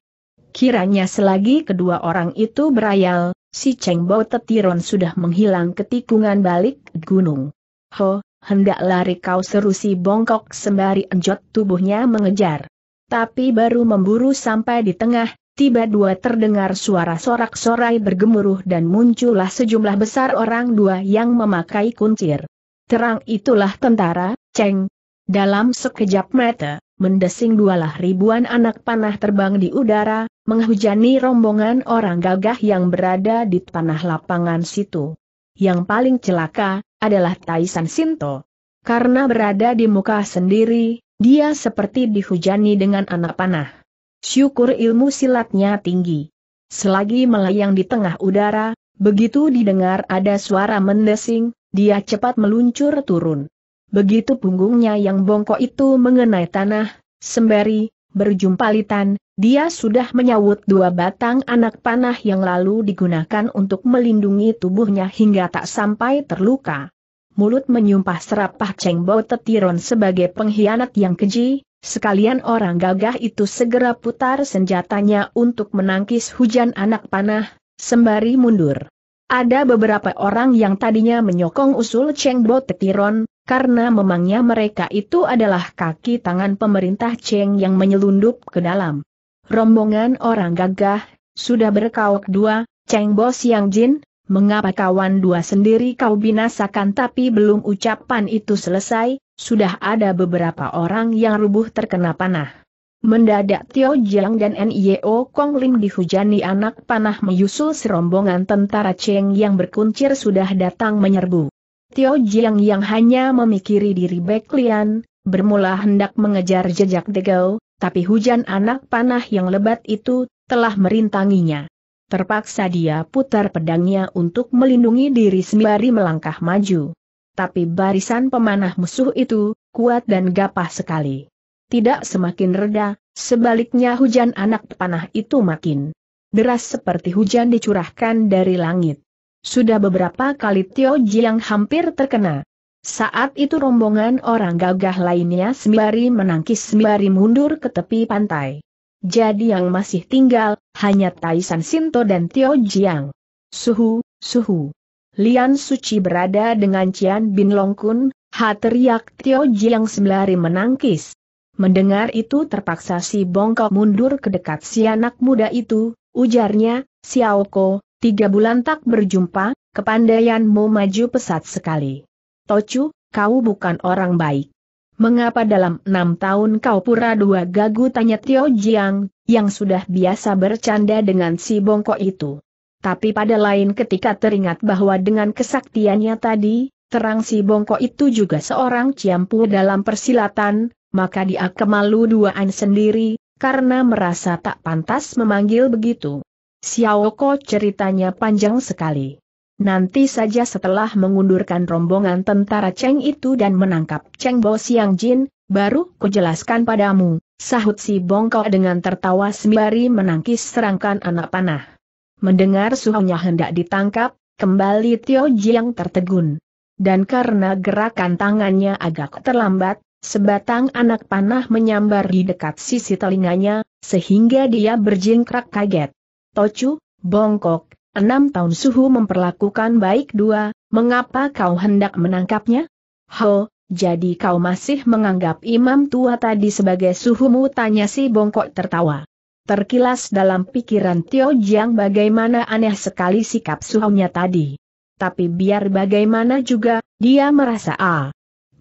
Kiranya selagi kedua orang itu berayal, si Cheng Bo Tetiron sudah menghilang ketikungan balik gunung. Ho, hendak lari kau seru si bongkok sembari enjot tubuhnya mengejar. Tapi baru memburu sampai di tengah, tiba dua terdengar suara sorak-sorai bergemuruh dan muncullah sejumlah besar orang dua yang memakai kuncir. Terang itulah tentara, Cheng. Dalam sekejap mata, mendesing dualah ribuan anak panah terbang di udara, menghujani rombongan orang gagah yang berada di tanah lapangan situ. Yang paling celaka, adalah Taisan Sinto. Karena berada di muka sendiri, dia seperti dihujani dengan anak panah. Syukur ilmu silatnya tinggi. Selagi melayang di tengah udara, begitu didengar ada suara mendesing, dia cepat meluncur turun begitu punggungnya yang bongkok itu mengenai tanah, sembari, berjumpalitan, dia sudah menyawut dua batang anak panah yang lalu digunakan untuk melindungi tubuhnya hingga tak sampai terluka. Mulut menyumpah serapah Cengbo Tetiron sebagai pengkhianat yang keji, sekalian orang gagah itu segera putar senjatanya untuk menangkis hujan anak panah, sembari mundur. Ada beberapa orang yang tadinya menyokong usul Cheng Bo Tetiron, karena memangnya mereka itu adalah kaki tangan pemerintah Cheng yang menyelundup ke dalam. Rombongan orang gagah, sudah berkauk dua, Cheng Bo Siang Jin, mengapa kawan dua sendiri kau binasakan tapi belum ucapan itu selesai, sudah ada beberapa orang yang rubuh terkena panah. Mendadak Tio Jiang dan Nio Kong Lim dihujani anak panah menyusul serombongan tentara Cheng yang berkuncir sudah datang menyerbu. Tio Jiang yang hanya memikiri diri Bek Lian, bermula hendak mengejar jejak Degau, tapi hujan anak panah yang lebat itu telah merintanginya. Terpaksa dia putar pedangnya untuk melindungi diri sembari melangkah maju. Tapi barisan pemanah musuh itu kuat dan gapah sekali tidak semakin reda, sebaliknya hujan anak panah itu makin deras seperti hujan dicurahkan dari langit. Sudah beberapa kali Tio Jiang hampir terkena. Saat itu rombongan orang gagah lainnya sembari menangkis sembari mundur ke tepi pantai. Jadi yang masih tinggal, hanya Taisan Sinto dan Tio Jiang. Suhu, suhu. Lian Suci berada dengan Cian Bin Longkun, ha teriak Tio Jiang sembari menangkis. Mendengar itu terpaksa si bongkok mundur ke dekat si anak muda itu, ujarnya, Xiaoko, tiga bulan tak berjumpa, kepandaianmu maju pesat sekali. Tocu, kau bukan orang baik. Mengapa dalam enam tahun kau pura dua gagu tanya Tio Jiang, yang sudah biasa bercanda dengan si bongkok itu. Tapi pada lain ketika teringat bahwa dengan kesaktiannya tadi, terang si bongkok itu juga seorang ciampu dalam persilatan, maka dia kemalu duaan sendiri, karena merasa tak pantas memanggil begitu. Xiaoko ceritanya panjang sekali. Nanti saja setelah mengundurkan rombongan tentara Cheng itu dan menangkap Cheng Bo Siang Jin, baru kujelaskan padamu, sahut si bongkok dengan tertawa sembari menangkis serangkan anak panah. Mendengar suhunya hendak ditangkap, kembali Tio Jiang tertegun. Dan karena gerakan tangannya agak terlambat, Sebatang anak panah menyambar di dekat sisi telinganya, sehingga dia berjingkrak kaget. Tocu, bongkok, enam tahun suhu memperlakukan baik dua, mengapa kau hendak menangkapnya? Ho, jadi kau masih menganggap imam tua tadi sebagai suhumu tanya si bongkok tertawa. Terkilas dalam pikiran Tio Jiang bagaimana aneh sekali sikap suhunya tadi. Tapi biar bagaimana juga, dia merasa ah,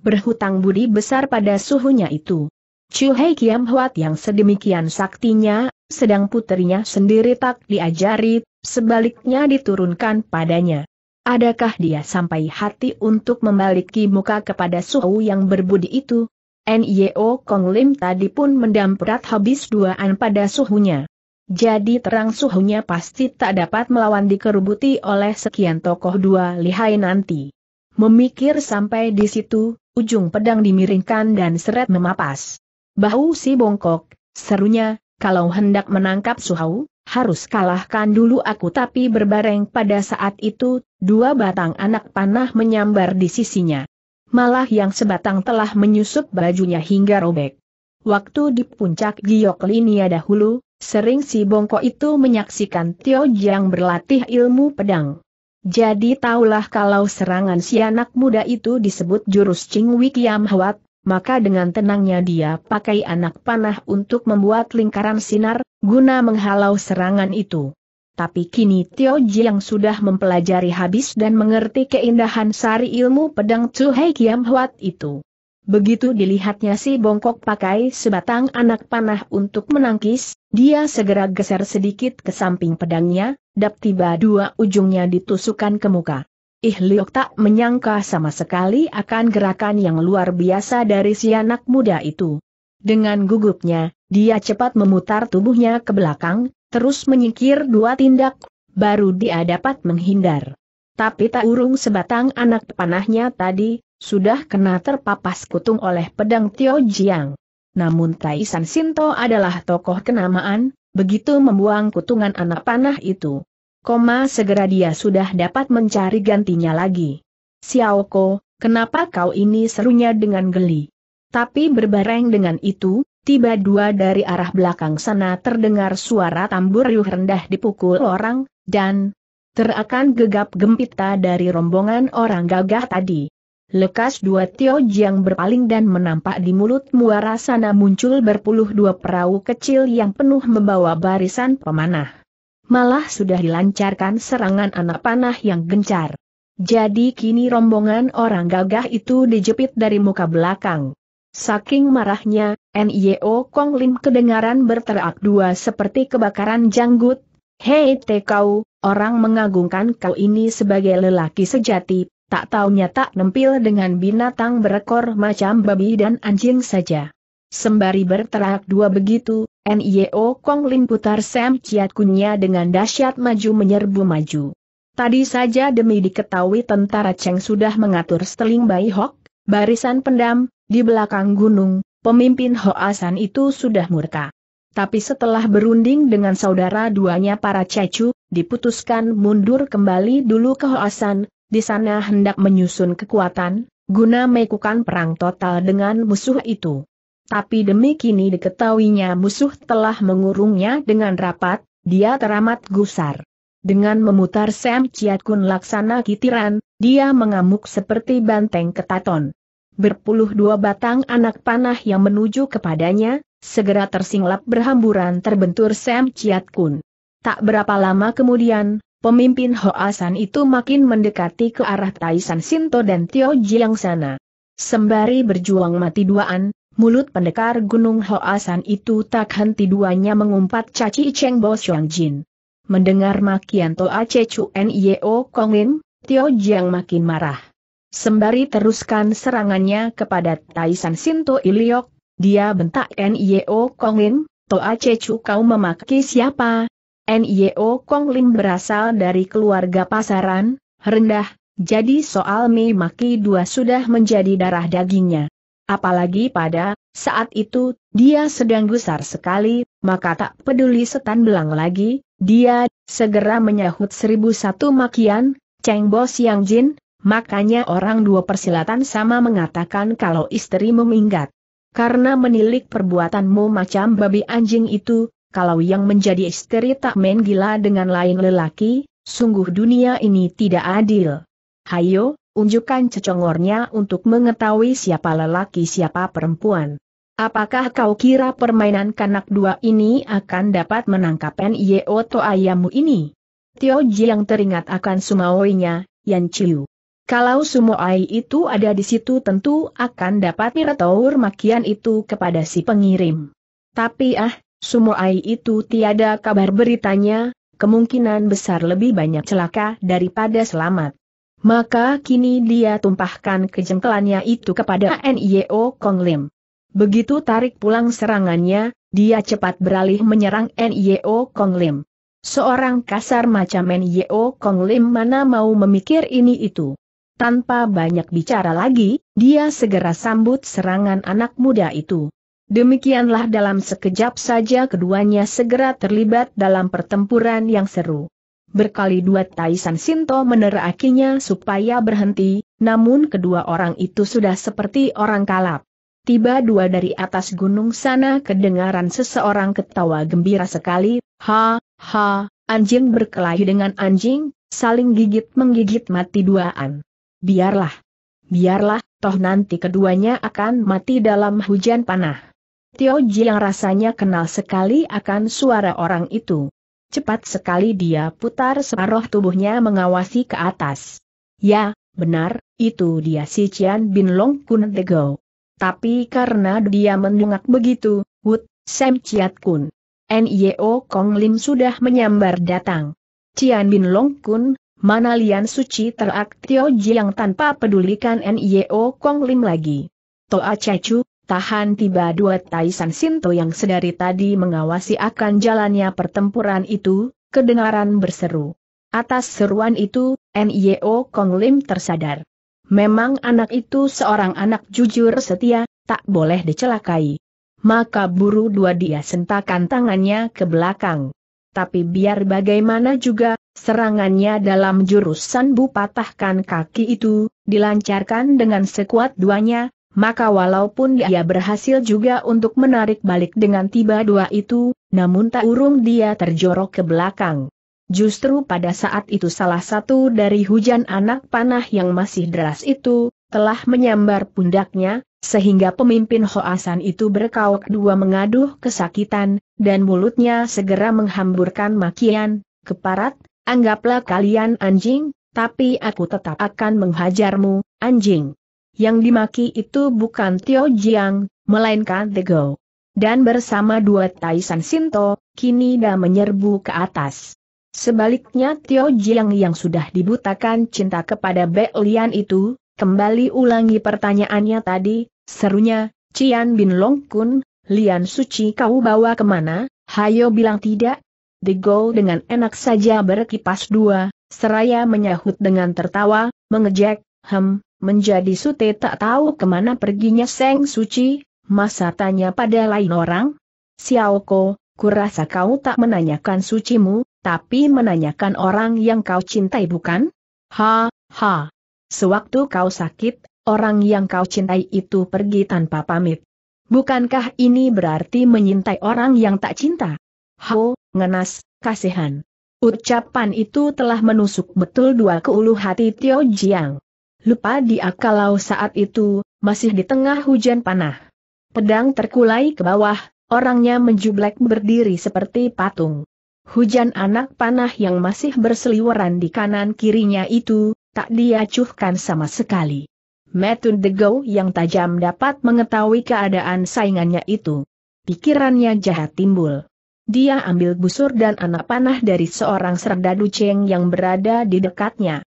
berhutang budi besar pada suhunya itu. Chu Hei Kiam Huat yang sedemikian saktinya, sedang putrinya sendiri tak diajari, sebaliknya diturunkan padanya. Adakah dia sampai hati untuk membaliki muka kepada suhu yang berbudi itu? N.Y.O. Kong Lim tadi pun mendamprat habis duaan pada suhunya. Jadi terang suhunya pasti tak dapat melawan dikerubuti oleh sekian tokoh dua lihai nanti. Memikir sampai di situ, Ujung pedang dimiringkan dan seret memapas. Bahu si bongkok, serunya, kalau hendak menangkap Suhau, harus kalahkan dulu aku tapi berbareng pada saat itu, dua batang anak panah menyambar di sisinya. Malah yang sebatang telah menyusup bajunya hingga robek. Waktu di puncak giok linia dahulu, sering si bongkok itu menyaksikan Tio Jiang berlatih ilmu pedang. Jadi taulah kalau serangan si anak muda itu disebut jurus Cingwi Kiam Hwat, maka dengan tenangnya dia pakai anak panah untuk membuat lingkaran sinar, guna menghalau serangan itu. Tapi kini Tio yang sudah mempelajari habis dan mengerti keindahan sari ilmu pedang Cuhai Kiam Hwat itu. Begitu dilihatnya si bongkok pakai sebatang anak panah untuk menangkis, dia segera geser sedikit ke samping pedangnya, dap tiba dua ujungnya ditusukkan ke muka. Ih Liok tak menyangka sama sekali akan gerakan yang luar biasa dari si anak muda itu. Dengan gugupnya, dia cepat memutar tubuhnya ke belakang, terus menyingkir dua tindak, baru dia dapat menghindar. Tapi tak urung sebatang anak panahnya tadi, sudah kena terpapas kutung oleh pedang Tio Jiang. Namun Tai San Sinto adalah tokoh kenamaan, begitu membuang kutungan anak panah itu. Koma segera dia sudah dapat mencari gantinya lagi. Xiao Xiaoko, kenapa kau ini serunya dengan geli? Tapi berbareng dengan itu, tiba dua dari arah belakang sana terdengar suara tambur riuh rendah dipukul orang, dan Terakan gegap gempita dari rombongan orang gagah tadi. Lekas dua Tio Jiang berpaling dan menampak di mulut muara sana muncul berpuluh dua perahu kecil yang penuh membawa barisan pemanah. Malah sudah dilancarkan serangan anak panah yang gencar. Jadi kini rombongan orang gagah itu dijepit dari muka belakang. Saking marahnya, N.I.O. Kong Lim kedengaran berteriak dua seperti kebakaran janggut. Hei te orang mengagungkan kau ini sebagai lelaki sejati, tak taunya tak nempil dengan binatang berekor macam babi dan anjing saja. Sembari berterak dua begitu, NIO Kong Lin putar Sam Ciat Kunya dengan dahsyat maju menyerbu maju. Tadi saja demi diketahui tentara Cheng sudah mengatur seteling Bai Hok, barisan pendam, di belakang gunung, pemimpin Hoasan itu sudah murka. Tapi setelah berunding dengan saudara duanya para cecu, diputuskan mundur kembali dulu ke Hoasan, di sana hendak menyusun kekuatan, guna melakukan perang total dengan musuh itu. Tapi demi kini diketahuinya musuh telah mengurungnya dengan rapat, dia teramat gusar. Dengan memutar Sam Chiat Kun laksana kitiran, dia mengamuk seperti banteng ketaton. Berpuluh dua batang anak panah yang menuju kepadanya, segera tersinglap berhamburan terbentur Sam Chiat Kun. Tak berapa lama kemudian, Pemimpin Hoasan itu makin mendekati ke arah Taisan Sinto dan Tio Jiang sana. Sembari berjuang mati duaan, mulut pendekar Gunung Hoasan itu tak henti duanya mengumpat caci Cheng Bo Xiong Jin. Mendengar makian Toa Che Chuen Kong Kongin, Tio Jiang makin marah. Sembari teruskan serangannya kepada Taisan Sinto Iliok, dia bentak Nio Kongin, Toa Chu kau memaki siapa, NIO e Lim berasal dari keluarga pasaran, rendah, jadi soal Mei Maki dua sudah menjadi darah dagingnya. Apalagi pada saat itu, dia sedang gusar sekali, maka tak peduli setan belang lagi, dia segera menyahut 1001 makian, Cheng Bos Yang Jin, makanya orang dua persilatan sama mengatakan kalau istri meminggat. Karena menilik perbuatanmu macam babi anjing itu, kalau yang menjadi istri tak main gila dengan lain lelaki, sungguh dunia ini tidak adil. Hayo, unjukkan cecongornya untuk mengetahui siapa lelaki siapa perempuan. Apakah kau kira permainan kanak dua ini akan dapat menangkap N.Y.O. ayamu ini? Tio Ji yang teringat akan sumawainya, Yan Chiu. Kalau sumoai itu ada di situ tentu akan dapat mirataur makian itu kepada si pengirim. Tapi ah, Sumoai itu tiada kabar beritanya, kemungkinan besar lebih banyak celaka daripada selamat. Maka kini dia tumpahkan kejengkelannya itu kepada NIO Kong Lim. Begitu tarik pulang serangannya, dia cepat beralih menyerang NIO Kong Lim. Seorang kasar macam NIO Kong Lim mana mau memikir ini itu. Tanpa banyak bicara lagi, dia segera sambut serangan anak muda itu. Demikianlah dalam sekejap saja keduanya segera terlibat dalam pertempuran yang seru. Berkali dua Taisan Sinto menerakinya supaya berhenti, namun kedua orang itu sudah seperti orang kalap. Tiba dua dari atas gunung sana kedengaran seseorang ketawa gembira sekali, ha, ha, anjing berkelahi dengan anjing, saling gigit menggigit mati duaan. Biarlah. Biarlah, toh nanti keduanya akan mati dalam hujan panah. Tio Jiang rasanya kenal sekali akan suara orang itu. Cepat sekali dia putar separuh tubuhnya mengawasi ke atas. Ya, benar, itu dia si Cian Bin Long Kun Go. Tapi karena dia mendungak begitu, Wood, Sam Ciat Kun. Nio Kong Lim sudah menyambar datang. Cian Bin Long Kun, mana Lian Suci terak Tio Jiang tanpa pedulikan Nio Kong Lim lagi. Toa Cecu, tahan tiba dua Taisan Sinto yang sedari tadi mengawasi akan jalannya pertempuran itu, kedengaran berseru. Atas seruan itu, NIO Kong Lim tersadar. Memang anak itu seorang anak jujur setia, tak boleh dicelakai. Maka buru dua dia sentakan tangannya ke belakang. Tapi biar bagaimana juga, serangannya dalam jurusan bu patahkan kaki itu, dilancarkan dengan sekuat duanya, maka walaupun dia berhasil juga untuk menarik balik dengan tiba dua itu, namun tak urung dia terjorok ke belakang. Justru pada saat itu salah satu dari hujan anak panah yang masih deras itu, telah menyambar pundaknya, sehingga pemimpin Hoasan itu berkauk dua mengaduh kesakitan, dan mulutnya segera menghamburkan makian, keparat, anggaplah kalian anjing, tapi aku tetap akan menghajarmu, anjing. Yang dimaki itu bukan Tio Jiang, melainkan The Go. Dan bersama dua Taisan Sinto, kini dah menyerbu ke atas. Sebaliknya Tio Jiang yang sudah dibutakan cinta kepada Be Lian itu, kembali ulangi pertanyaannya tadi, serunya, Cian Bin Long Kun, Lian Suci kau bawa kemana, hayo bilang tidak. The Go dengan enak saja berkipas dua, seraya menyahut dengan tertawa, mengejek, hem, menjadi sute tak tahu kemana perginya Seng Suci, masa tanya pada lain orang? Xiaoko, kurasa kau tak menanyakan sucimu, tapi menanyakan orang yang kau cintai bukan? Ha, ha. Sewaktu kau sakit, orang yang kau cintai itu pergi tanpa pamit. Bukankah ini berarti menyintai orang yang tak cinta? Ho, ngenas, kasihan. Ucapan itu telah menusuk betul dua keulu hati Tio Jiang. Lupa dia kalau saat itu, masih di tengah hujan panah. Pedang terkulai ke bawah, orangnya menjublek berdiri seperti patung. Hujan anak panah yang masih berseliweran di kanan kirinya itu, tak diacuhkan sama sekali. Metun Dego yang tajam dapat mengetahui keadaan saingannya itu. Pikirannya jahat timbul. Dia ambil busur dan anak panah dari seorang serdadu ceng yang berada di dekatnya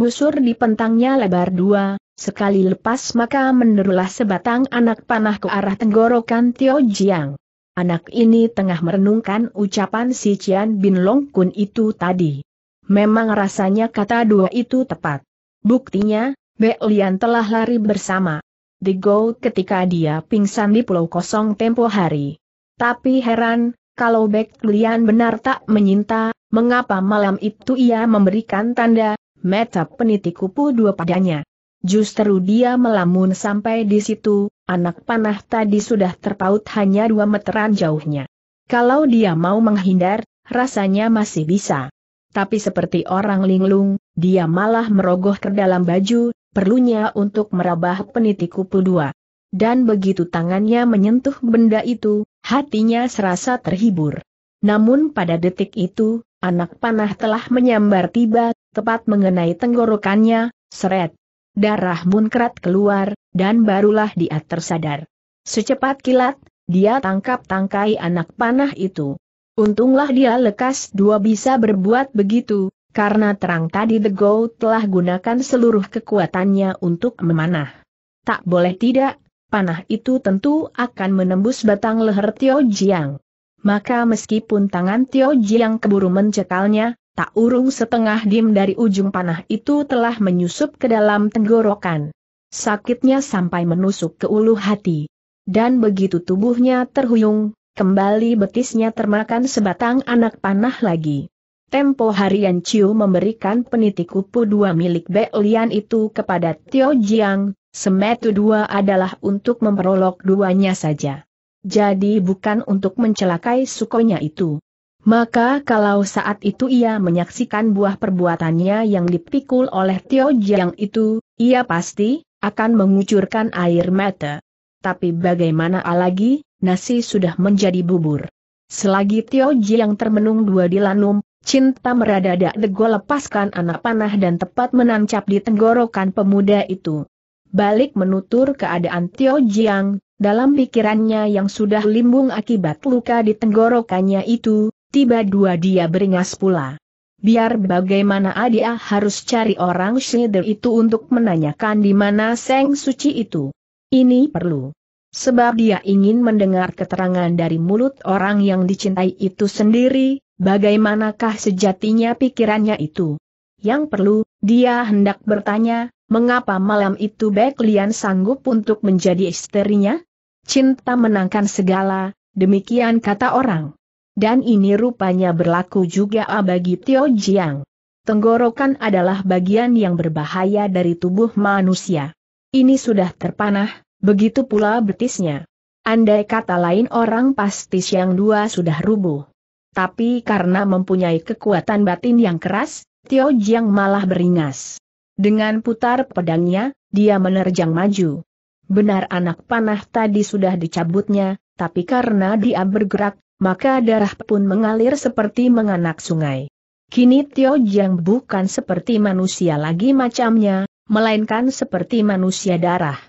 busur di pentangnya lebar dua, sekali lepas maka menerulah sebatang anak panah ke arah tenggorokan Tio Jiang. Anak ini tengah merenungkan ucapan si Cian Bin Long Kun itu tadi. Memang rasanya kata dua itu tepat. Buktinya, Be Lian telah lari bersama. The Go ketika dia pingsan di pulau kosong tempo hari. Tapi heran, kalau Bek Lian benar tak menyinta, mengapa malam itu ia memberikan tanda, meta peniti kupu dua padanya. Justru dia melamun sampai di situ, anak panah tadi sudah terpaut hanya dua meteran jauhnya. Kalau dia mau menghindar, rasanya masih bisa. Tapi seperti orang linglung, dia malah merogoh ke dalam baju, perlunya untuk merabah peniti kupu dua. Dan begitu tangannya menyentuh benda itu, hatinya serasa terhibur. Namun pada detik itu, anak panah telah menyambar tiba tepat mengenai tenggorokannya, seret. Darah munkrat keluar, dan barulah dia tersadar. Secepat kilat, dia tangkap tangkai anak panah itu. Untunglah dia lekas dua bisa berbuat begitu, karena terang tadi The Go telah gunakan seluruh kekuatannya untuk memanah. Tak boleh tidak, panah itu tentu akan menembus batang leher Tio Jiang. Maka meskipun tangan Tio Jiang keburu mencekalnya, tak urung setengah dim dari ujung panah itu telah menyusup ke dalam tenggorokan. Sakitnya sampai menusuk ke ulu hati. Dan begitu tubuhnya terhuyung, kembali betisnya termakan sebatang anak panah lagi. Tempo harian Ciu memberikan peniti kupu dua milik Belian itu kepada Tio Jiang, semetu dua adalah untuk memperolok duanya saja. Jadi bukan untuk mencelakai sukonya itu. Maka kalau saat itu ia menyaksikan buah perbuatannya yang dipikul oleh Tio Jiang itu, ia pasti akan mengucurkan air mata. Tapi bagaimana lagi, nasi sudah menjadi bubur. Selagi Tio Jiang termenung dua di lanum, cinta meradadak dego lepaskan anak panah dan tepat menancap di tenggorokan pemuda itu. Balik menutur keadaan Tio Jiang, dalam pikirannya yang sudah limbung akibat luka di tenggorokannya itu, tiba dua dia beringas pula. Biar bagaimana dia harus cari orang Schneider itu untuk menanyakan di mana Seng Suci itu. Ini perlu. Sebab dia ingin mendengar keterangan dari mulut orang yang dicintai itu sendiri, bagaimanakah sejatinya pikirannya itu. Yang perlu, dia hendak bertanya, mengapa malam itu Lian sanggup untuk menjadi istrinya? Cinta menangkan segala, demikian kata orang dan ini rupanya berlaku juga bagi Tio Jiang. Tenggorokan adalah bagian yang berbahaya dari tubuh manusia. Ini sudah terpanah, begitu pula betisnya. Andai kata lain orang pasti siang dua sudah rubuh. Tapi karena mempunyai kekuatan batin yang keras, Tio Jiang malah beringas. Dengan putar pedangnya, dia menerjang maju. Benar anak panah tadi sudah dicabutnya, tapi karena dia bergerak, maka darah pun mengalir seperti menganak sungai. Kini Tio Jiang bukan seperti manusia lagi macamnya, melainkan seperti manusia darah.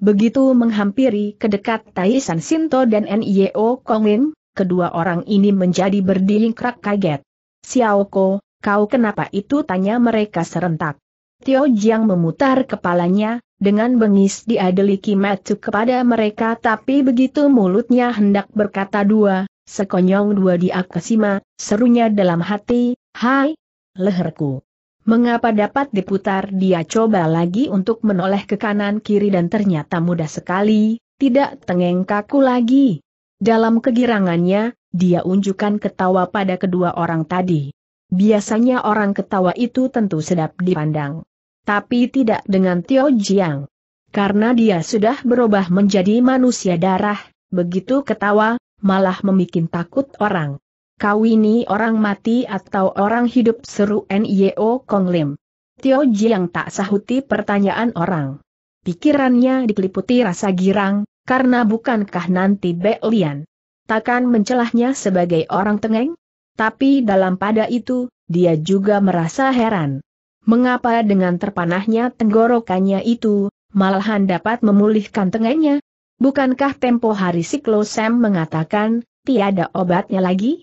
Begitu menghampiri kedekat dekat Taisan Sinto dan Nio Kongin, kedua orang ini menjadi berdingkrak kaget. Xiaoko, kau kenapa itu tanya mereka serentak. Tio Jiang memutar kepalanya, dengan bengis diadeliki matuk kepada mereka tapi begitu mulutnya hendak berkata dua, Sekonyong dua di Akasima, serunya dalam hati, hai, leherku. Mengapa dapat diputar dia coba lagi untuk menoleh ke kanan kiri dan ternyata mudah sekali, tidak tengeng kaku lagi. Dalam kegirangannya, dia unjukkan ketawa pada kedua orang tadi. Biasanya orang ketawa itu tentu sedap dipandang. Tapi tidak dengan Tio Jiang. Karena dia sudah berubah menjadi manusia darah, begitu ketawa, malah membuat takut orang. Kau ini orang mati atau orang hidup seru N.Y.O. Kong Lim. Tio Jiang tak sahuti pertanyaan orang. Pikirannya dikeliputi rasa girang, karena bukankah nanti Bek Lian takkan mencelahnya sebagai orang tengeng? Tapi dalam pada itu, dia juga merasa heran. Mengapa dengan terpanahnya tenggorokannya itu, malahan dapat memulihkan tengengnya? Bukankah tempo hari Siklo Sam mengatakan, tiada obatnya lagi?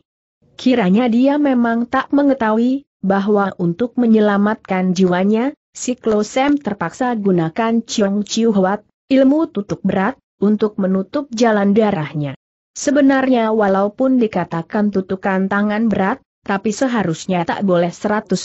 Kiranya dia memang tak mengetahui, bahwa untuk menyelamatkan jiwanya, Siklo Sam terpaksa gunakan Chiong Chiu Huat, ilmu tutup berat, untuk menutup jalan darahnya. Sebenarnya walaupun dikatakan tutukan tangan berat, tapi seharusnya tak boleh 100%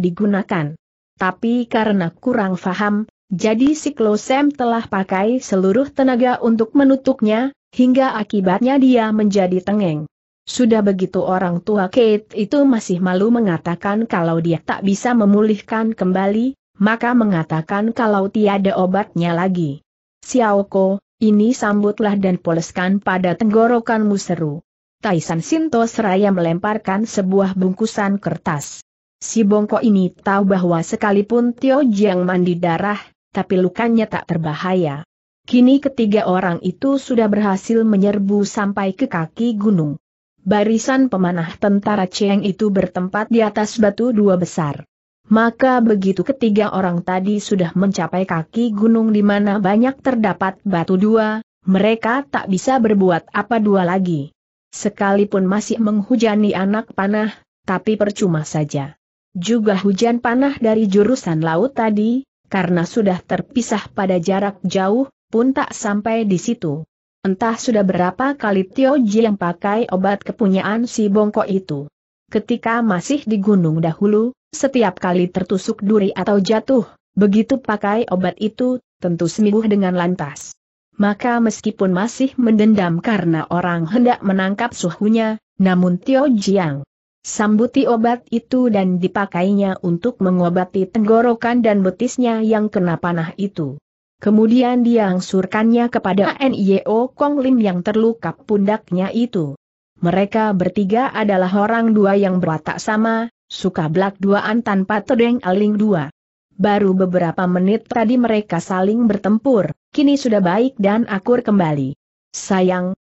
digunakan. Tapi karena kurang faham, jadi Siklosem telah pakai seluruh tenaga untuk menutupnya, hingga akibatnya dia menjadi tengeng. Sudah begitu orang tua Kate itu masih malu mengatakan kalau dia tak bisa memulihkan kembali, maka mengatakan kalau tiada obatnya lagi. Xiaoko, ini sambutlah dan poleskan pada tenggorokanmu seru. Taisan Sinto seraya melemparkan sebuah bungkusan kertas. Si bongko ini tahu bahwa sekalipun Tio Jiang mandi darah, tapi lukanya tak terbahaya. Kini ketiga orang itu sudah berhasil menyerbu sampai ke kaki gunung. Barisan pemanah tentara Cheng itu bertempat di atas batu dua besar. Maka begitu ketiga orang tadi sudah mencapai kaki gunung di mana banyak terdapat batu dua, mereka tak bisa berbuat apa dua lagi. Sekalipun masih menghujani anak panah, tapi percuma saja. Juga hujan panah dari jurusan laut tadi, karena sudah terpisah pada jarak jauh, pun tak sampai di situ. Entah sudah berapa kali Tio yang pakai obat kepunyaan si bongkok itu. Ketika masih di gunung dahulu, setiap kali tertusuk duri atau jatuh, begitu pakai obat itu, tentu sembuh dengan lantas. Maka meskipun masih mendendam karena orang hendak menangkap suhunya, namun Tio Jiang Sambuti obat itu dan dipakainya untuk mengobati tenggorokan dan betisnya yang kena panah itu. Kemudian dia angsurkannya kepada NIO Kong Lim yang terluka pundaknya itu. Mereka bertiga adalah orang dua yang berwatak sama, suka belak duaan tanpa tedeng aling dua. Baru beberapa menit tadi mereka saling bertempur, kini sudah baik dan akur kembali. Sayang,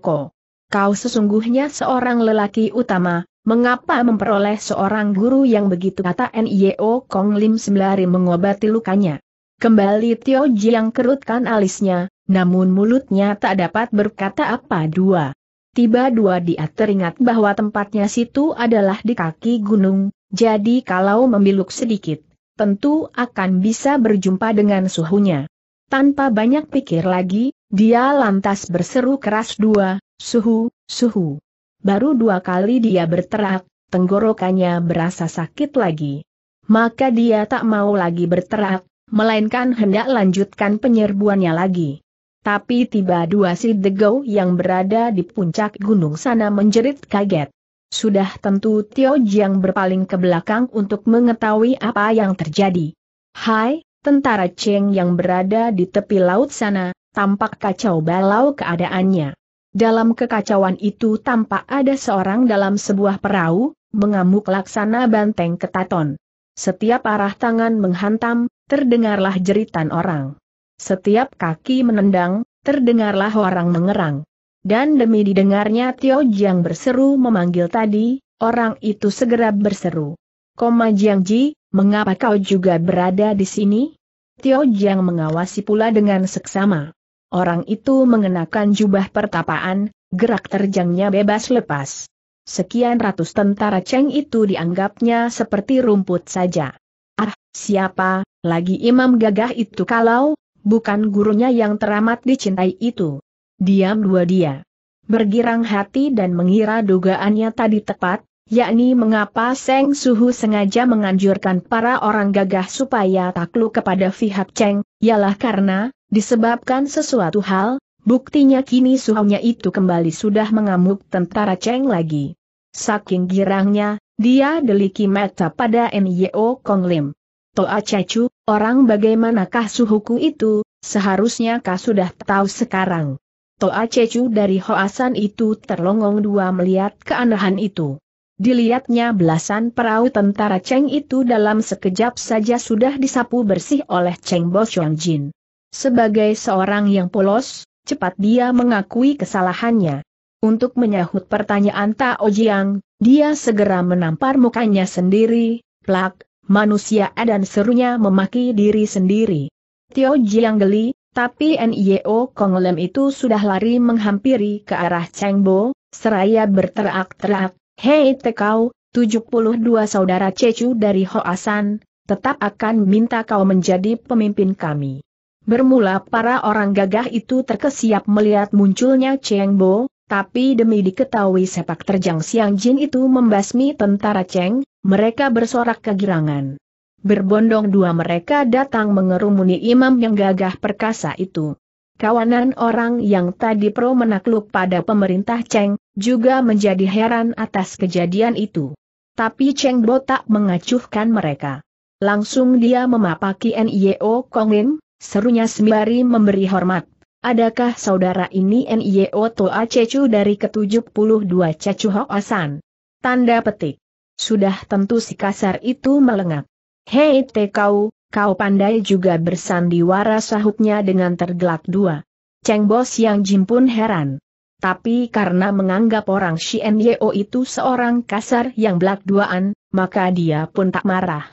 Ko. Kau sesungguhnya seorang lelaki utama, Mengapa memperoleh seorang guru yang begitu kata N.I.O. Kong Lim sembari mengobati lukanya? Kembali Tio yang kerutkan alisnya, namun mulutnya tak dapat berkata apa dua. Tiba dua dia teringat bahwa tempatnya situ adalah di kaki gunung, jadi kalau membiluk sedikit, tentu akan bisa berjumpa dengan suhunya. Tanpa banyak pikir lagi, dia lantas berseru keras dua, suhu, suhu. Baru dua kali dia berterak, tenggorokannya berasa sakit lagi. Maka dia tak mau lagi berterak, melainkan hendak lanjutkan penyerbuannya lagi. Tapi tiba dua si Degau yang berada di puncak gunung sana menjerit kaget. Sudah tentu Tio Jiang berpaling ke belakang untuk mengetahui apa yang terjadi. Hai, tentara Cheng yang berada di tepi laut sana, tampak kacau balau keadaannya. Dalam kekacauan itu tampak ada seorang dalam sebuah perahu, mengamuk laksana banteng ketaton. Setiap arah tangan menghantam, terdengarlah jeritan orang. Setiap kaki menendang, terdengarlah orang mengerang. Dan demi didengarnya Tio Jiang berseru memanggil tadi, orang itu segera berseru. Koma Jiang Ji, mengapa kau juga berada di sini? Tio Jiang mengawasi pula dengan seksama. Orang itu mengenakan jubah pertapaan, gerak terjangnya bebas lepas. Sekian ratus tentara Cheng itu dianggapnya seperti rumput saja. Ah, siapa, lagi imam gagah itu kalau, bukan gurunya yang teramat dicintai itu. Diam dua dia. Bergirang hati dan mengira dugaannya tadi tepat, yakni mengapa Seng Suhu sengaja menganjurkan para orang gagah supaya takluk kepada pihak Cheng, ialah karena, Disebabkan sesuatu hal, buktinya kini suhunya itu kembali sudah mengamuk tentara Cheng lagi. Saking girangnya, dia deliki mata pada Nyo Kong Lim. Toa Cecu, orang bagaimanakah suhuku itu, seharusnya kah sudah tahu sekarang. Toa Cecu dari Hoasan itu terlongong dua melihat keanehan itu. Dilihatnya belasan perahu tentara Cheng itu dalam sekejap saja sudah disapu bersih oleh Cheng Bo Jin. Sebagai seorang yang polos, cepat dia mengakui kesalahannya. Untuk menyahut pertanyaan Tao Jiang, dia segera menampar mukanya sendiri, plak, manusia dan serunya memaki diri sendiri. Tio Jiang geli, tapi Nio Konglem itu sudah lari menghampiri ke arah Cheng Bo, seraya berterak-terak, Hei tekau, 72 saudara Cecu dari Hoasan, tetap akan minta kau menjadi pemimpin kami. Bermula para orang gagah itu terkesiap melihat munculnya Cheng Bo, tapi demi diketahui sepak terjang Siang Jin itu membasmi tentara Cheng, mereka bersorak kegirangan. Berbondong dua mereka datang mengerumuni imam yang gagah perkasa itu. Kawanan orang yang tadi pro menakluk pada pemerintah Cheng, juga menjadi heran atas kejadian itu. Tapi Cheng Bo tak mengacuhkan mereka. Langsung dia memapaki NIO e Kongin, Serunya sembari memberi hormat. Adakah saudara ini N.I.O. Toa Cecu dari ke-72 Cecu Hoasan? Tanda petik. Sudah tentu si kasar itu melengak. Hei te kau pandai juga bersandiwara sahutnya dengan tergelak dua. Ceng Bos yang Jim pun heran. Tapi karena menganggap orang si Yeo itu seorang kasar yang belak duaan, maka dia pun tak marah.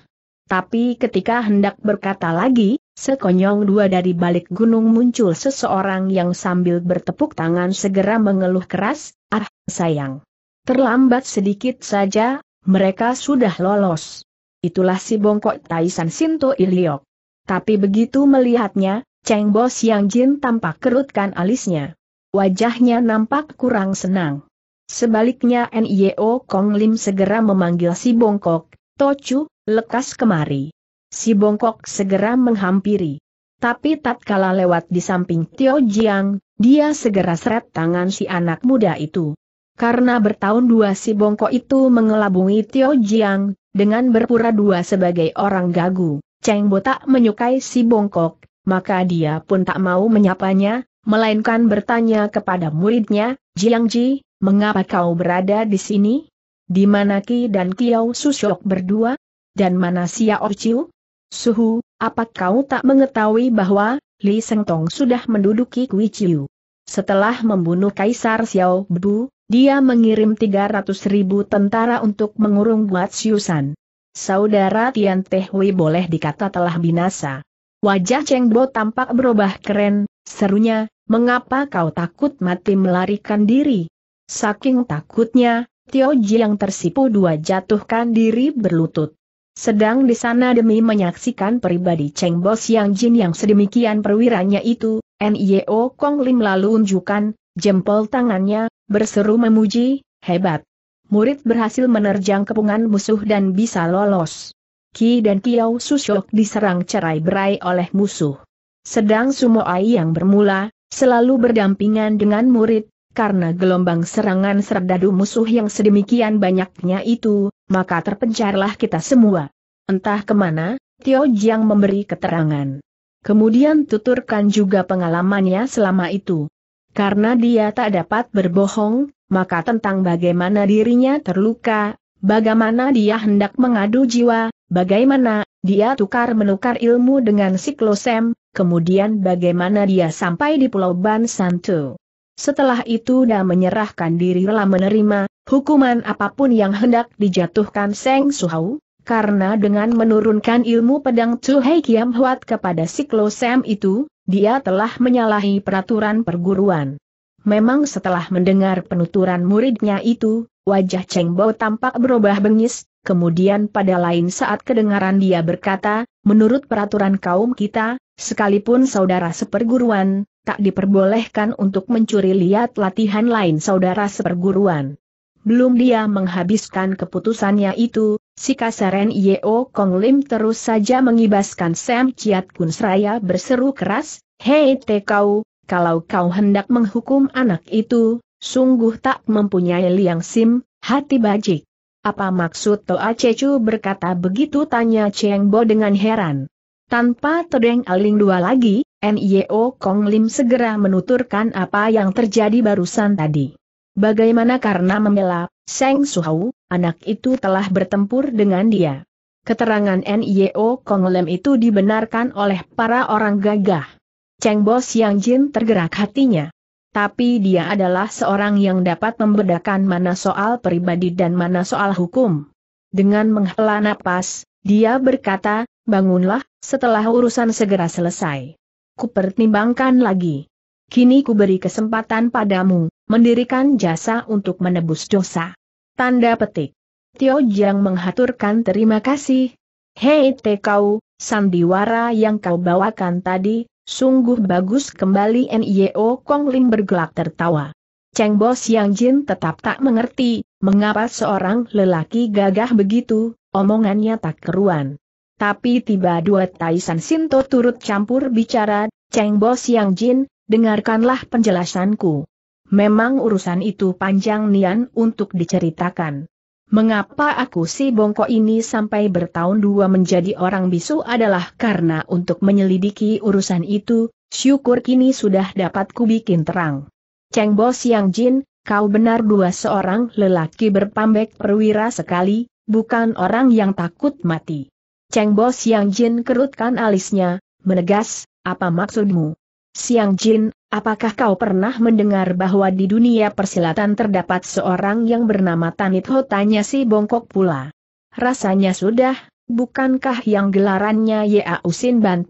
Tapi ketika hendak berkata lagi, Sekonyong dua dari balik gunung muncul seseorang yang sambil bertepuk tangan segera mengeluh keras, ah, sayang. Terlambat sedikit saja, mereka sudah lolos. Itulah si bongkok Taisan Sinto Iliok. Tapi begitu melihatnya, Cheng Bo Siang Jin tampak kerutkan alisnya. Wajahnya nampak kurang senang. Sebaliknya Nio e Kong Lim segera memanggil si bongkok, Tochu, lekas kemari si bongkok segera menghampiri. Tapi tatkala lewat di samping Tio Jiang, dia segera seret tangan si anak muda itu. Karena bertahun dua si bongkok itu mengelabungi Tio Jiang, dengan berpura dua sebagai orang gagu, Cheng Bo tak menyukai si bongkok, maka dia pun tak mau menyapanya, melainkan bertanya kepada muridnya, Jiang Ji, mengapa kau berada di sini? Di mana Ki dan Kiao Susyok berdua? Dan mana sia Chiu? Suhu, apa kau tak mengetahui bahwa Li Seng Tong sudah menduduki Kui Chiu? Setelah membunuh Kaisar Xiao Bu, dia mengirim 300 ribu tentara untuk mengurung Guat Siusan. Saudara Tian Tehui boleh dikata telah binasa. Wajah Cheng Bo tampak berubah keren, serunya, mengapa kau takut mati melarikan diri? Saking takutnya, Tio Ji yang tersipu dua jatuhkan diri berlutut. Sedang di sana demi menyaksikan pribadi Cheng Bos Yang Jin yang sedemikian perwiranya itu, N.I.O. Kong Lim lalu unjukkan, jempol tangannya, berseru memuji, hebat. Murid berhasil menerjang kepungan musuh dan bisa lolos. Ki dan Kiao Susyok diserang cerai-berai oleh musuh. Sedang Sumo Ai yang bermula, selalu berdampingan dengan murid, karena gelombang serangan serdadu musuh yang sedemikian banyaknya itu, maka terpencarlah kita semua. Entah kemana, Tio Jiang memberi keterangan. Kemudian tuturkan juga pengalamannya selama itu. Karena dia tak dapat berbohong, maka tentang bagaimana dirinya terluka, bagaimana dia hendak mengadu jiwa, bagaimana dia tukar-menukar ilmu dengan Siklosem, kemudian bagaimana dia sampai di Pulau Ban Santo. Setelah itu dia menyerahkan diri rela menerima hukuman apapun yang hendak dijatuhkan Seng Suhau, karena dengan menurunkan ilmu pedang Chu Hei Kiam Huat kepada Siklo Sam itu, dia telah menyalahi peraturan perguruan. Memang setelah mendengar penuturan muridnya itu, wajah Cheng Bo tampak berubah bengis, kemudian pada lain saat kedengaran dia berkata, Menurut peraturan kaum kita, sekalipun saudara seperguruan, tak diperbolehkan untuk mencuri lihat latihan lain saudara seperguruan. Belum dia menghabiskan keputusannya itu, si kasaren Yeo Kong Lim terus saja mengibaskan Sam Chiat Kun Seraya berseru keras, Hei te kau, kalau kau hendak menghukum anak itu, sungguh tak mempunyai liang sim, hati bajik. Apa maksud Toa Cecu berkata begitu tanya Cheng Bo dengan heran. Tanpa todeng aling dua lagi, Nio Kong Lim segera menuturkan apa yang terjadi barusan tadi. Bagaimana karena membela Seng Suhau, anak itu telah bertempur dengan dia. Keterangan Nio Kong Lim itu dibenarkan oleh para orang gagah. Cheng Bo Siang Jin tergerak hatinya tapi dia adalah seorang yang dapat membedakan mana soal pribadi dan mana soal hukum. Dengan menghela napas, dia berkata, bangunlah, setelah urusan segera selesai. Kupertimbangkan lagi. Kini kuberi kesempatan padamu, mendirikan jasa untuk menebus dosa. Tanda petik. Tio Jiang menghaturkan terima kasih. Hei kau, sandiwara yang kau bawakan tadi, Sungguh bagus kembali N.I.O. Kong Lin bergelak tertawa. Cheng Bo Yang Jin tetap tak mengerti, mengapa seorang lelaki gagah begitu, omongannya tak keruan. Tapi tiba dua Taisan Sinto turut campur bicara, Cheng Bo Yang Jin, dengarkanlah penjelasanku. Memang urusan itu panjang nian untuk diceritakan. Mengapa aku si bongkok ini sampai bertahun dua menjadi orang bisu adalah karena untuk menyelidiki urusan itu, syukur kini sudah dapat kubikin terang. Cheng Bo Siang Jin, kau benar dua seorang lelaki berpambek perwira sekali, bukan orang yang takut mati. Cheng Bo Siang Jin kerutkan alisnya, menegas, apa maksudmu? Siang Jin, Apakah kau pernah mendengar bahwa di dunia persilatan terdapat seorang yang bernama Tanit Ho? Tanya si bongkok pula. Rasanya sudah, bukankah yang gelarannya Ya Usin Ban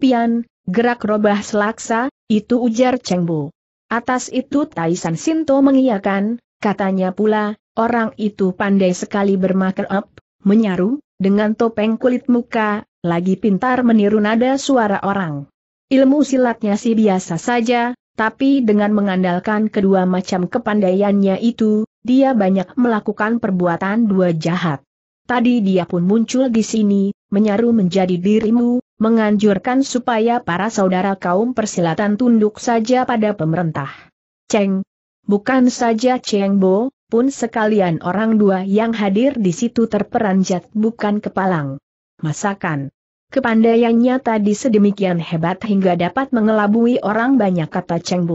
gerak robah selaksa, itu ujar Cheng Atas itu Taisan Sinto mengiyakan, katanya pula, orang itu pandai sekali bermaker up, menyaru, dengan topeng kulit muka, lagi pintar meniru nada suara orang. Ilmu silatnya sih biasa saja, tapi dengan mengandalkan kedua macam kepandaiannya itu, dia banyak melakukan perbuatan dua jahat. Tadi dia pun muncul di sini, menyaru menjadi dirimu, menganjurkan supaya para saudara kaum persilatan tunduk saja pada pemerintah. Cheng, bukan saja Cheng Bo, pun sekalian orang dua yang hadir di situ terperanjat bukan kepalang. Masakan Kepandaiannya tadi sedemikian hebat hingga dapat mengelabui orang banyak kata Cheng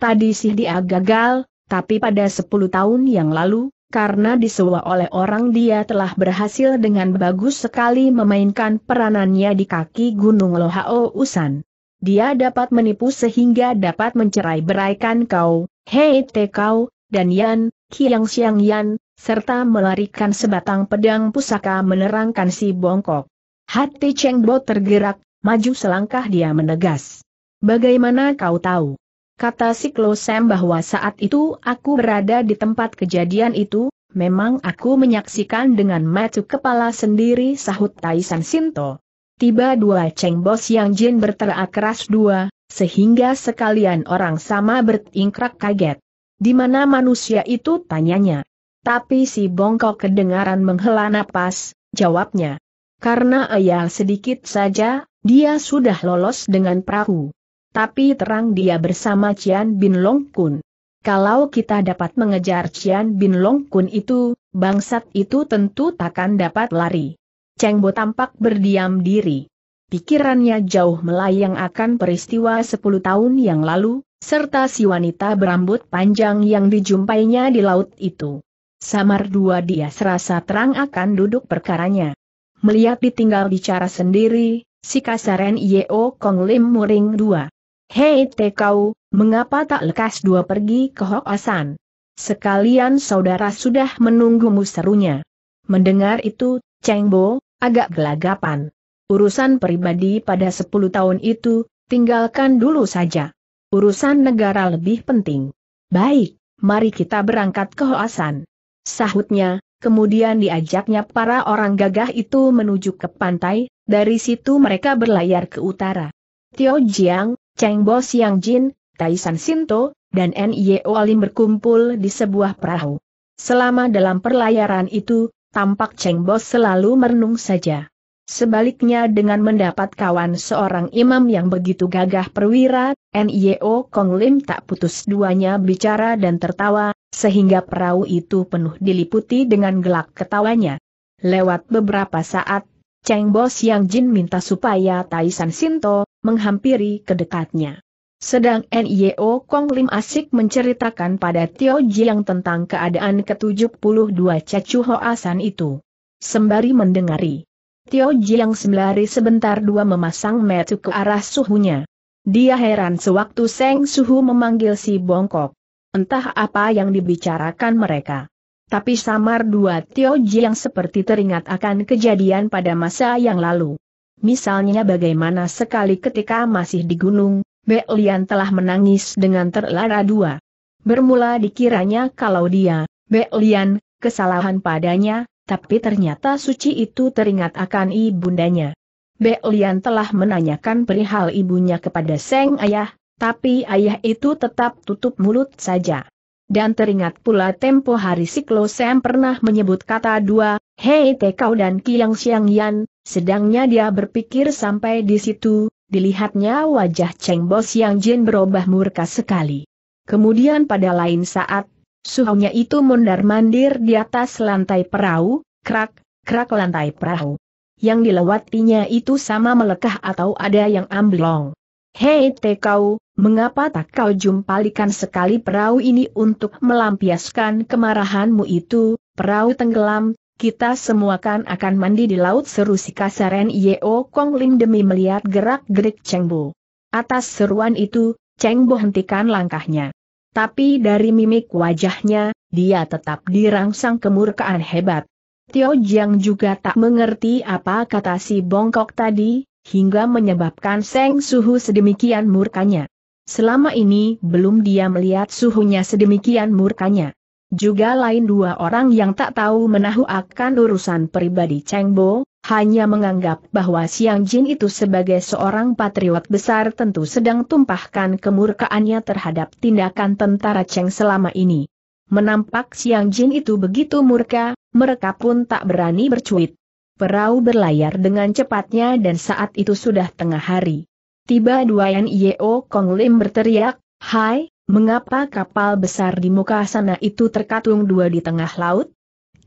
Tadi sih dia gagal, tapi pada 10 tahun yang lalu, karena disewa oleh orang dia telah berhasil dengan bagus sekali memainkan peranannya di kaki Gunung Lohao Usan. Dia dapat menipu sehingga dapat mencerai beraikan kau, Hei Te Kau, dan Yan, Kiang Siang Yan, serta melarikan sebatang pedang pusaka menerangkan si Bongkok. Hati Cheng Bo tergerak, maju selangkah dia menegas. Bagaimana kau tahu? Kata si Sam bahwa saat itu aku berada di tempat kejadian itu, memang aku menyaksikan dengan mata kepala sendiri sahut Taisan Sinto. Tiba dua Cheng Bo Siang Jin berteriak keras dua, sehingga sekalian orang sama bertingkrak kaget. Di mana manusia itu tanyanya. Tapi si bongkok kedengaran menghela napas, jawabnya. Karena ayah sedikit saja, dia sudah lolos dengan perahu. Tapi terang dia bersama Cian Bin Long Kun. Kalau kita dapat mengejar Cian Bin Long Kun itu, bangsat itu tentu takkan dapat lari. Cheng Bo tampak berdiam diri. Pikirannya jauh melayang akan peristiwa 10 tahun yang lalu, serta si wanita berambut panjang yang dijumpainya di laut itu. Samar dua dia serasa terang akan duduk perkaranya melihat ditinggal bicara sendiri, si kasaren Yeo Kong Lim muring dua. Hei te kau, mengapa tak lekas dua pergi ke Hok Asan? Sekalian saudara sudah menunggumu serunya. Mendengar itu, Cheng Bo, agak gelagapan. Urusan pribadi pada 10 tahun itu, tinggalkan dulu saja. Urusan negara lebih penting. Baik, mari kita berangkat ke Hoasan. Sahutnya, kemudian diajaknya para orang gagah itu menuju ke pantai, dari situ mereka berlayar ke utara. Tio Jiang, Cheng Bo Xiang Jin, Taisan Sinto, dan N.I.O. Alim berkumpul di sebuah perahu. Selama dalam perlayaran itu, tampak Cheng Bo selalu merenung saja. Sebaliknya dengan mendapat kawan seorang imam yang begitu gagah perwira, NIO Kong Lim tak putus duanya bicara dan tertawa, sehingga perahu itu penuh diliputi dengan gelak ketawanya. Lewat beberapa saat, Cheng Bos yang Jin minta supaya Taisan Sinto menghampiri kedekatnya. Sedang N.Y.O. Kong Lim asik menceritakan pada Tio Jiang tentang keadaan ke-72 Cacu Hoasan itu. Sembari mendengari, Tio Jiang sembari sebentar dua memasang metu ke arah suhunya. Dia heran sewaktu Seng Suhu memanggil si Bongkok. Entah apa yang dibicarakan mereka. Tapi samar dua Tio yang seperti teringat akan kejadian pada masa yang lalu. Misalnya bagaimana sekali ketika masih di gunung, Belian telah menangis dengan terlara dua. Bermula dikiranya kalau dia, Belian, kesalahan padanya, tapi ternyata suci itu teringat akan ibundanya. Belian telah menanyakan perihal ibunya kepada Seng Ayah, tapi ayah itu tetap tutup mulut saja. Dan teringat pula tempo hari Siklo Sam pernah menyebut kata dua, Hei Tekau dan Kiang Siang Yan, sedangnya dia berpikir sampai di situ, dilihatnya wajah Cheng bos yang Jin berubah murka sekali. Kemudian pada lain saat, suhunya itu mondar-mandir di atas lantai perahu, krak, krak lantai perahu. Yang dilewatinya itu sama melekah atau ada yang amblong. Hei Tekau, Mengapa tak kau jumpalikan sekali perahu ini untuk melampiaskan kemarahanmu itu, perahu tenggelam, kita semua kan akan mandi di laut seru si kasaren Yeo Kong Lim demi melihat gerak-gerik Cheng Bo. Atas seruan itu, Cheng Bo hentikan langkahnya. Tapi dari mimik wajahnya, dia tetap dirangsang kemurkaan hebat. Tio Jiang juga tak mengerti apa kata si bongkok tadi, hingga menyebabkan Seng Suhu sedemikian murkanya. Selama ini belum dia melihat suhunya sedemikian murkanya. Juga lain dua orang yang tak tahu menahu akan urusan pribadi Cheng Bo, hanya menganggap bahwa Siang Jin itu sebagai seorang patriot besar tentu sedang tumpahkan kemurkaannya terhadap tindakan tentara Cheng selama ini. Menampak Siang Jin itu begitu murka, mereka pun tak berani bercuit. Perahu berlayar dengan cepatnya dan saat itu sudah tengah hari. Tiba Duan Yeo Kong Lim berteriak, Hai, mengapa kapal besar di muka sana itu terkatung dua di tengah laut?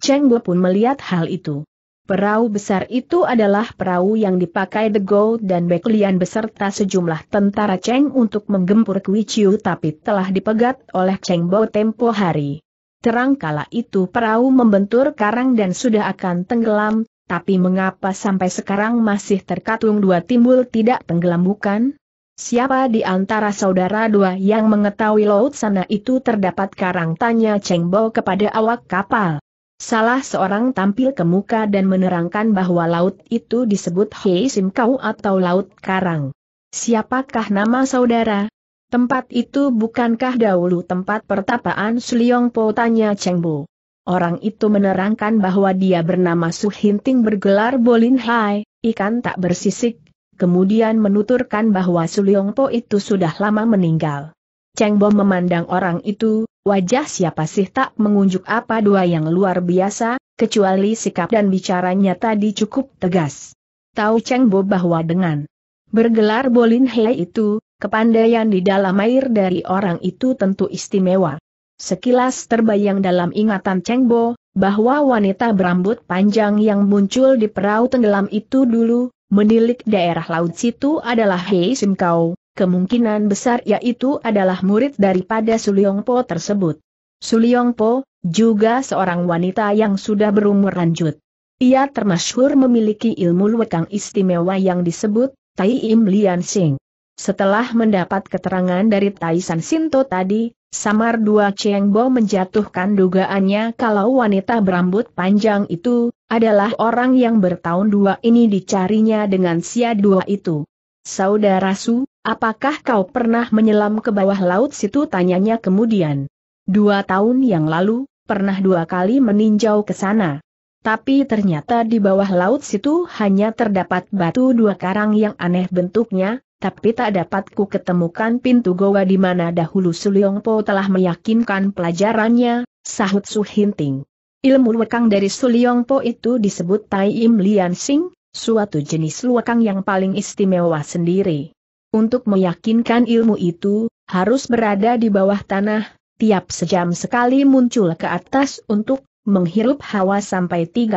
Cheng Bo pun melihat hal itu. Perahu besar itu adalah perahu yang dipakai The Go dan Beklian beserta sejumlah tentara Cheng untuk menggempur Kui Chiu tapi telah dipegat oleh Cheng Bo tempo hari. Terang kala itu perahu membentur karang dan sudah akan tenggelam, tapi mengapa sampai sekarang masih terkatung dua timbul tidak tenggelam bukan? Siapa di antara saudara dua yang mengetahui laut sana itu terdapat karang tanya Cheng Bo kepada awak kapal. Salah seorang tampil ke muka dan menerangkan bahwa laut itu disebut Hei Sim Kau atau Laut Karang. Siapakah nama saudara? Tempat itu bukankah dahulu tempat pertapaan Suliong Po tanya Cheng Bo. Orang itu menerangkan bahwa dia bernama Su Hinting bergelar Bolin Hai, ikan tak bersisik, kemudian menuturkan bahwa Su Po itu sudah lama meninggal. Cheng Bo memandang orang itu, wajah siapa sih tak mengunjuk apa dua yang luar biasa, kecuali sikap dan bicaranya tadi cukup tegas. Tahu Cheng Bo bahwa dengan bergelar Bolin Hai itu, Kepandaian di dalam air dari orang itu tentu istimewa. Sekilas terbayang dalam ingatan Cheng Bo, bahwa wanita berambut panjang yang muncul di perahu tenggelam itu dulu, menilik daerah laut situ adalah Hei Sim Kau, kemungkinan besar yaitu adalah murid daripada Suliong Po tersebut. Suliong Po, juga seorang wanita yang sudah berumur lanjut. Ia termasyhur memiliki ilmu lekang istimewa yang disebut Tai Im Lian Sing. Setelah mendapat keterangan dari Tai San Sinto tadi, Samar dua Cheng menjatuhkan dugaannya kalau wanita berambut panjang itu, adalah orang yang bertahun dua ini dicarinya dengan sia dua itu. Saudara Su, apakah kau pernah menyelam ke bawah laut situ tanyanya kemudian. Dua tahun yang lalu, pernah dua kali meninjau ke sana. Tapi ternyata di bawah laut situ hanya terdapat batu dua karang yang aneh bentuknya, tapi tak dapatku ketemukan pintu goa di mana dahulu Suliong telah meyakinkan pelajarannya, sahut Su Hinting. Ilmu lekang dari Suliong itu disebut Tai Im Lian Sing, suatu jenis lekang yang paling istimewa sendiri. Untuk meyakinkan ilmu itu, harus berada di bawah tanah, tiap sejam sekali muncul ke atas untuk menghirup hawa sampai 32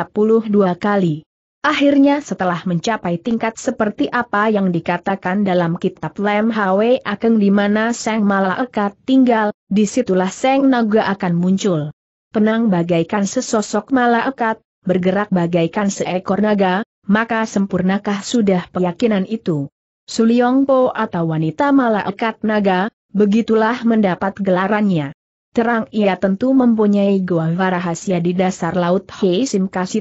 kali. Akhirnya setelah mencapai tingkat seperti apa yang dikatakan dalam kitab Lem Hwe Akeng di mana Seng malaekat tinggal, disitulah Seng Naga akan muncul. Penang bagaikan sesosok malaekat, bergerak bagaikan seekor naga, maka sempurnakah sudah keyakinan itu? Suliong Po atau wanita malaekat naga, begitulah mendapat gelarannya. Terang ia tentu mempunyai gua rahasia di dasar laut Hei Simkas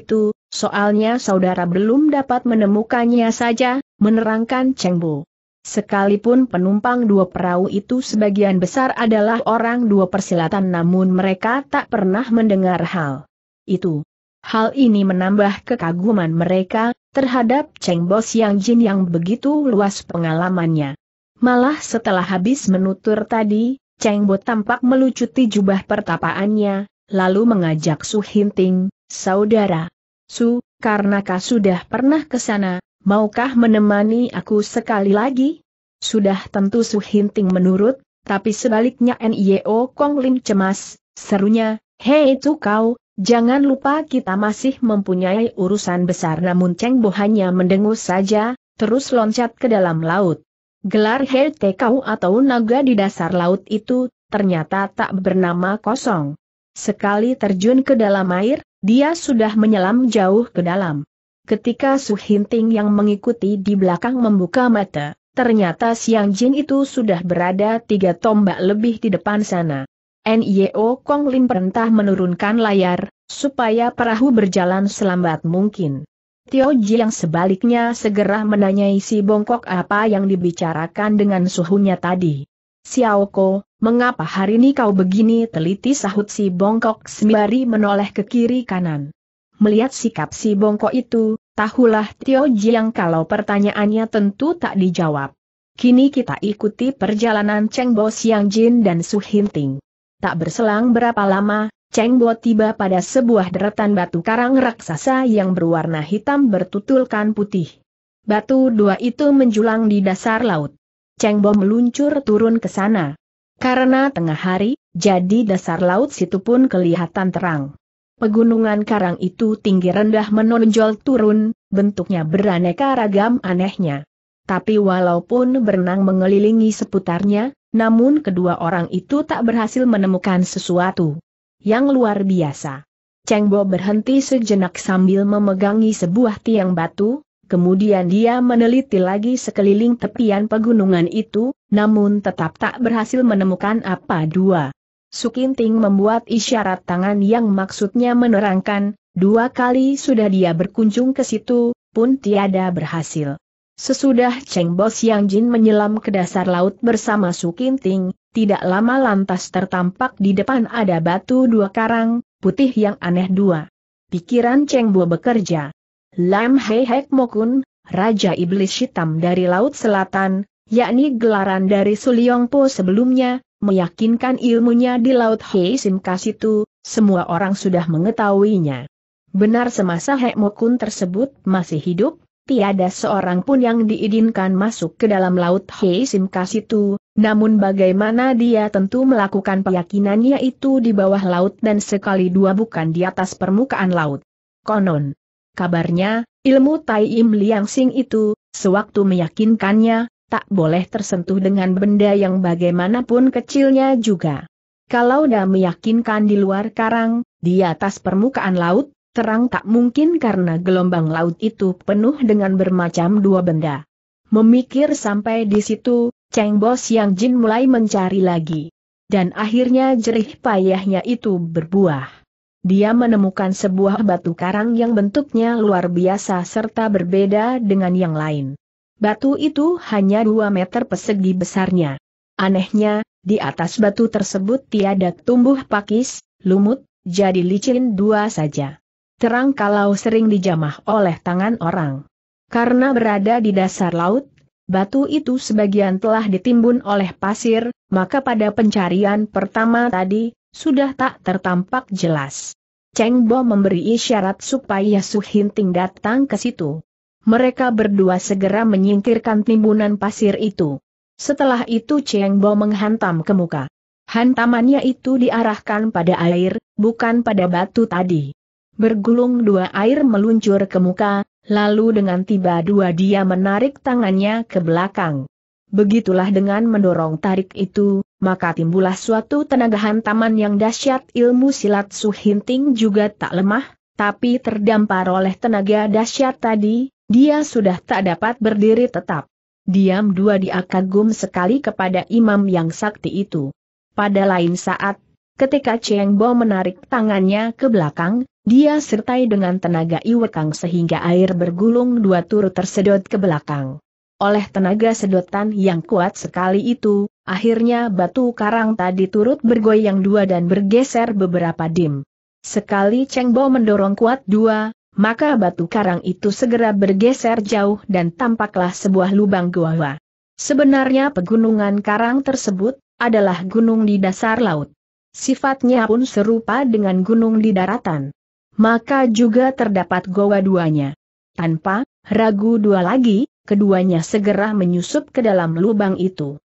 Soalnya saudara belum dapat menemukannya saja, menerangkan Cheng Bo. Sekalipun penumpang dua perahu itu sebagian besar adalah orang dua persilatan namun mereka tak pernah mendengar hal itu. Hal ini menambah kekaguman mereka, terhadap Cheng Bo Siang Jin yang begitu luas pengalamannya. Malah setelah habis menutur tadi, Cheng Bo tampak melucuti jubah pertapaannya, lalu mengajak Su Hinting, saudara. Su, karena kau sudah pernah ke sana, maukah menemani aku sekali lagi? Sudah tentu Su Hinting menurut, tapi sebaliknya N.I.O. Kong Lim cemas, serunya, hei itu kau, jangan lupa kita masih mempunyai urusan besar namun Cheng Bo hanya mendengus saja, terus loncat ke dalam laut. Gelar Hei Kau atau naga di dasar laut itu, ternyata tak bernama kosong. Sekali terjun ke dalam air, dia sudah menyelam jauh ke dalam. Ketika Su Hinting yang mengikuti di belakang membuka mata, ternyata Siang Jin itu sudah berada tiga tombak lebih di depan sana. NIO Kong Lin perintah menurunkan layar, supaya perahu berjalan selambat mungkin. Tio Ji yang sebaliknya segera menanyai si bongkok apa yang dibicarakan dengan suhunya tadi. Xiaoko, mengapa hari ini kau begini teliti sahut si bongkok sembari menoleh ke kiri kanan. Melihat sikap si bongkok itu, tahulah Tio Jiang kalau pertanyaannya tentu tak dijawab. Kini kita ikuti perjalanan Cheng Bo Siang Jin dan Su Hinting. Tak berselang berapa lama, Cheng Bo tiba pada sebuah deretan batu karang raksasa yang berwarna hitam bertutulkan putih. Batu dua itu menjulang di dasar laut. Cheng Bo meluncur turun ke sana. Karena tengah hari, jadi dasar laut situ pun kelihatan terang. Pegunungan karang itu tinggi rendah menonjol turun, bentuknya beraneka ragam anehnya. Tapi walaupun berenang mengelilingi seputarnya, namun kedua orang itu tak berhasil menemukan sesuatu yang luar biasa. Cheng Bo berhenti sejenak sambil memegangi sebuah tiang batu, Kemudian dia meneliti lagi sekeliling tepian pegunungan itu, namun tetap tak berhasil menemukan apa dua. Sukinting membuat isyarat tangan yang maksudnya menerangkan, dua kali sudah dia berkunjung ke situ, pun tiada berhasil. Sesudah Cheng Bos Yang Jin menyelam ke dasar laut bersama Sukinting, tidak lama lantas tertampak di depan ada batu dua karang, putih yang aneh dua. Pikiran Cheng Bo bekerja. Lam Hei Hek Mokun, Raja Iblis Hitam dari Laut Selatan, yakni gelaran dari Suliongpo sebelumnya, meyakinkan ilmunya di Laut Hei Simkas itu, semua orang sudah mengetahuinya. Benar semasa Hek Mokun tersebut masih hidup, tiada seorang pun yang diizinkan masuk ke dalam Laut Hei Simkas itu, namun bagaimana dia tentu melakukan keyakinannya itu di bawah laut dan sekali dua bukan di atas permukaan laut. Konon, Kabarnya, ilmu Tai Im Liang Sing itu, sewaktu meyakinkannya, tak boleh tersentuh dengan benda yang bagaimanapun kecilnya juga. Kalau dah meyakinkan di luar karang, di atas permukaan laut, terang tak mungkin karena gelombang laut itu penuh dengan bermacam dua benda. Memikir sampai di situ, Cheng Bos Yang Jin mulai mencari lagi. Dan akhirnya jerih payahnya itu berbuah dia menemukan sebuah batu karang yang bentuknya luar biasa serta berbeda dengan yang lain. Batu itu hanya 2 meter persegi besarnya. Anehnya, di atas batu tersebut tiada tumbuh pakis, lumut, jadi licin dua saja. Terang kalau sering dijamah oleh tangan orang. Karena berada di dasar laut, batu itu sebagian telah ditimbun oleh pasir, maka pada pencarian pertama tadi, sudah tak tertampak jelas. Cheng Bo memberi isyarat supaya Su Hinting datang ke situ. Mereka berdua segera menyingkirkan timbunan pasir itu. Setelah itu Cheng Bo menghantam ke muka. Hantamannya itu diarahkan pada air, bukan pada batu tadi. Bergulung dua air meluncur ke muka, lalu dengan tiba dua dia menarik tangannya ke belakang. Begitulah dengan mendorong tarik itu, maka timbullah suatu tenaga hantaman yang dahsyat ilmu silat Suhinting juga tak lemah, tapi terdampar oleh tenaga dahsyat tadi, dia sudah tak dapat berdiri tetap. Diam dua diakagum sekali kepada imam yang sakti itu. Pada lain saat, ketika Cheng Bo menarik tangannya ke belakang, dia sertai dengan tenaga iwekang sehingga air bergulung dua turut tersedot ke belakang. Oleh tenaga sedotan yang kuat sekali itu, akhirnya batu karang tadi turut bergoyang dua dan bergeser beberapa dim. Sekali Cheng Bo mendorong kuat dua, maka batu karang itu segera bergeser jauh dan tampaklah sebuah lubang gua. Sebenarnya pegunungan karang tersebut adalah gunung di dasar laut. Sifatnya pun serupa dengan gunung di daratan. Maka juga terdapat goa duanya. Tanpa ragu dua lagi, keduanya segera menyusup ke dalam lubang itu.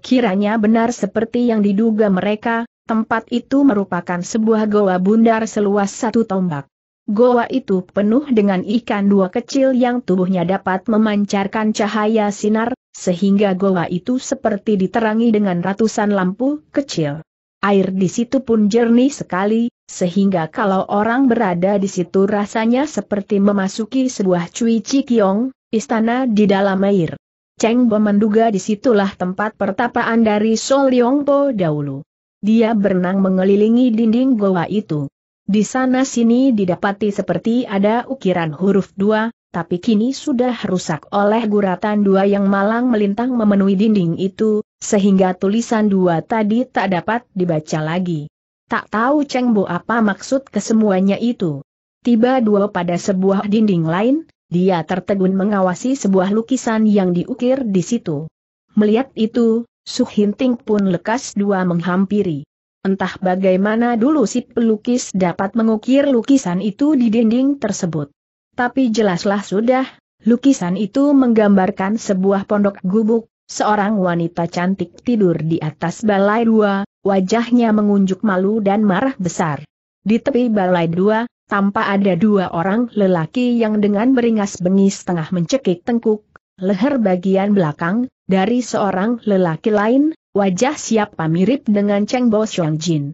Kiranya benar seperti yang diduga mereka, tempat itu merupakan sebuah goa bundar seluas satu tombak. Goa itu penuh dengan ikan dua kecil yang tubuhnya dapat memancarkan cahaya sinar, sehingga goa itu seperti diterangi dengan ratusan lampu kecil. Air di situ pun jernih sekali, sehingga kalau orang berada di situ rasanya seperti memasuki sebuah cuici kiong. Istana di dalam air. Cheng Bo menduga disitulah tempat pertapaan dari Sol Yongpo dahulu. Dia berenang mengelilingi dinding goa itu. Di sana sini didapati seperti ada ukiran huruf dua, tapi kini sudah rusak oleh guratan dua yang malang melintang memenuhi dinding itu, sehingga tulisan dua tadi tak dapat dibaca lagi. Tak tahu Cheng Bo apa maksud kesemuanya itu. Tiba dua pada sebuah dinding lain, dia tertegun mengawasi sebuah lukisan yang diukir di situ. Melihat itu, Suhinting pun lekas dua menghampiri. Entah bagaimana dulu si pelukis dapat mengukir lukisan itu di dinding tersebut. Tapi jelaslah sudah, lukisan itu menggambarkan sebuah pondok gubuk, seorang wanita cantik tidur di atas balai dua, wajahnya mengunjuk malu dan marah besar. Di tepi balai dua, tanpa ada dua orang lelaki yang dengan beringas bengis tengah mencekik tengkuk, leher bagian belakang, dari seorang lelaki lain, wajah siapa mirip dengan Cheng Bo Xiong Jin.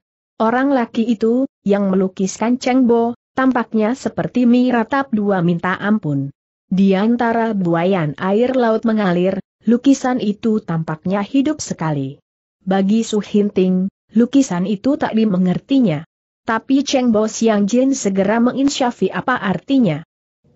Orang laki itu, yang melukiskan Cheng Bo, tampaknya seperti mi ratap dua minta ampun. Di antara buayan air laut mengalir, lukisan itu tampaknya hidup sekali. Bagi Su Hinting, lukisan itu tak dimengertinya. Tapi Cheng Bo Siang Jin segera menginsyafi apa artinya.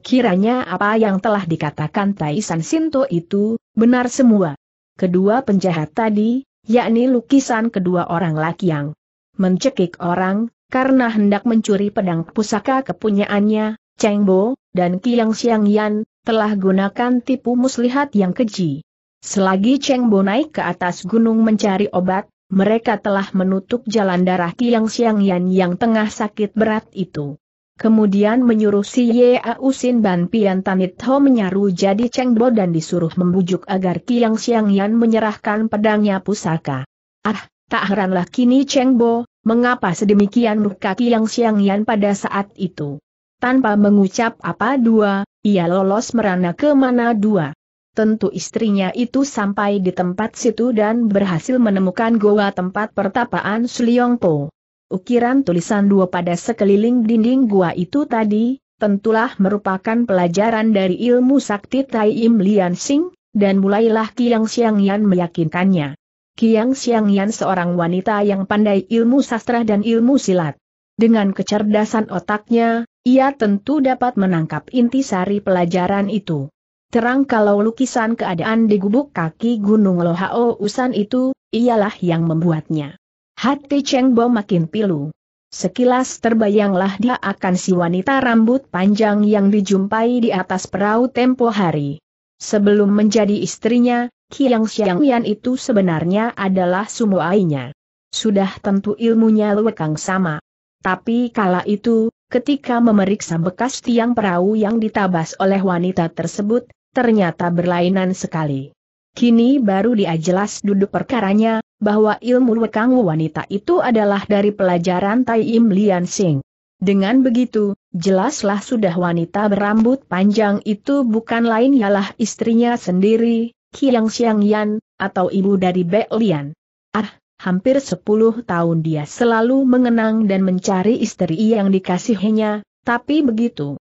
Kiranya apa yang telah dikatakan Tai San Sinto itu, benar semua. Kedua penjahat tadi, yakni lukisan kedua orang laki yang mencekik orang, karena hendak mencuri pedang pusaka kepunyaannya, Cheng Bo, dan Kiang Siang Yan, telah gunakan tipu muslihat yang keji. Selagi Cheng Bo naik ke atas gunung mencari obat, mereka telah menutup jalan darah Kiang Siang Yan yang tengah sakit berat itu. Kemudian menyuruh si Ye Ausin Ban Pian Tanit Ho menyaru jadi Cheng Bo dan disuruh membujuk agar Kiang Siang Yan menyerahkan pedangnya pusaka. Ah, tak heranlah kini Cheng Bo, mengapa sedemikian muka Kiang Siang Yan pada saat itu. Tanpa mengucap apa dua, ia lolos merana ke mana dua tentu istrinya itu sampai di tempat situ dan berhasil menemukan goa tempat pertapaan Suliongpo. Po. Ukiran tulisan dua pada sekeliling dinding gua itu tadi, tentulah merupakan pelajaran dari ilmu sakti Tai Im Lian Sing, dan mulailah Kiang Xiang Yan meyakinkannya. Kiang Xiang Yan seorang wanita yang pandai ilmu sastra dan ilmu silat. Dengan kecerdasan otaknya, ia tentu dapat menangkap inti sari pelajaran itu. Terang kalau lukisan keadaan di gubuk kaki Gunung Lohao Usan itu, ialah yang membuatnya. Hati Cheng Bo makin pilu. Sekilas terbayanglah dia akan si wanita rambut panjang yang dijumpai di atas perahu tempo hari. Sebelum menjadi istrinya, Kiang Yuan itu sebenarnya adalah sumuainya. Sudah tentu ilmunya lekang sama. Tapi kala itu, ketika memeriksa bekas tiang perahu yang ditabas oleh wanita tersebut, ternyata berlainan sekali. Kini baru dia jelas duduk perkaranya, bahwa ilmu wekang wanita itu adalah dari pelajaran Tai Im Lian Sing. Dengan begitu, jelaslah sudah wanita berambut panjang itu bukan lain ialah istrinya sendiri, Kiang Xiang Yan, atau ibu dari Be Lian. Ah, Hampir sepuluh tahun dia selalu mengenang dan mencari istri yang dikasihinya, tapi begitu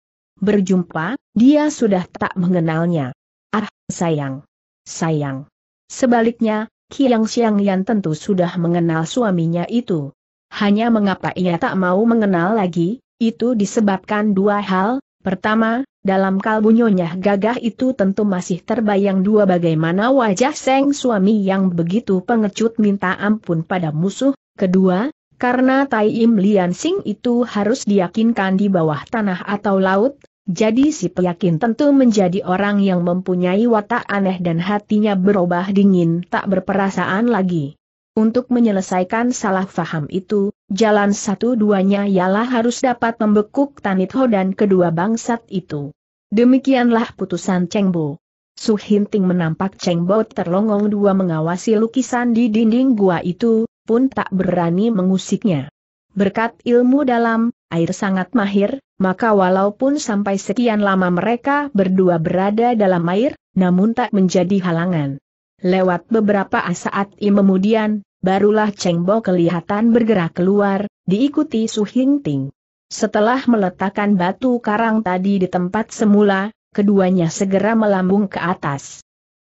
berjumpa, dia sudah tak mengenalnya. Ah, sayang. Sayang. Sebaliknya, Kiang Xiang Yan tentu sudah mengenal suaminya itu. Hanya mengapa ia tak mau mengenal lagi, itu disebabkan dua hal, pertama, dalam kalbunyonya gagah itu tentu masih terbayang dua bagaimana wajah Seng suami yang begitu pengecut minta ampun pada musuh, kedua, karena Tai Im Lian Sing itu harus diyakinkan di bawah tanah atau laut, jadi si peyakin tentu menjadi orang yang mempunyai watak aneh dan hatinya berubah dingin tak berperasaan lagi. Untuk menyelesaikan salah faham itu, jalan satu-duanya ialah harus dapat membekuk Tanitho dan kedua bangsat itu. Demikianlah putusan Cheng Bo. Su Hinting menampak Cheng Bo terlongong dua mengawasi lukisan di dinding gua itu, pun tak berani mengusiknya. Berkat ilmu dalam, air sangat mahir, maka walaupun sampai sekian lama mereka berdua berada dalam air, namun tak menjadi halangan. Lewat beberapa saat kemudian, barulah Cheng Bo kelihatan bergerak keluar, diikuti Su Hing Ting. Setelah meletakkan batu karang tadi di tempat semula, keduanya segera melambung ke atas.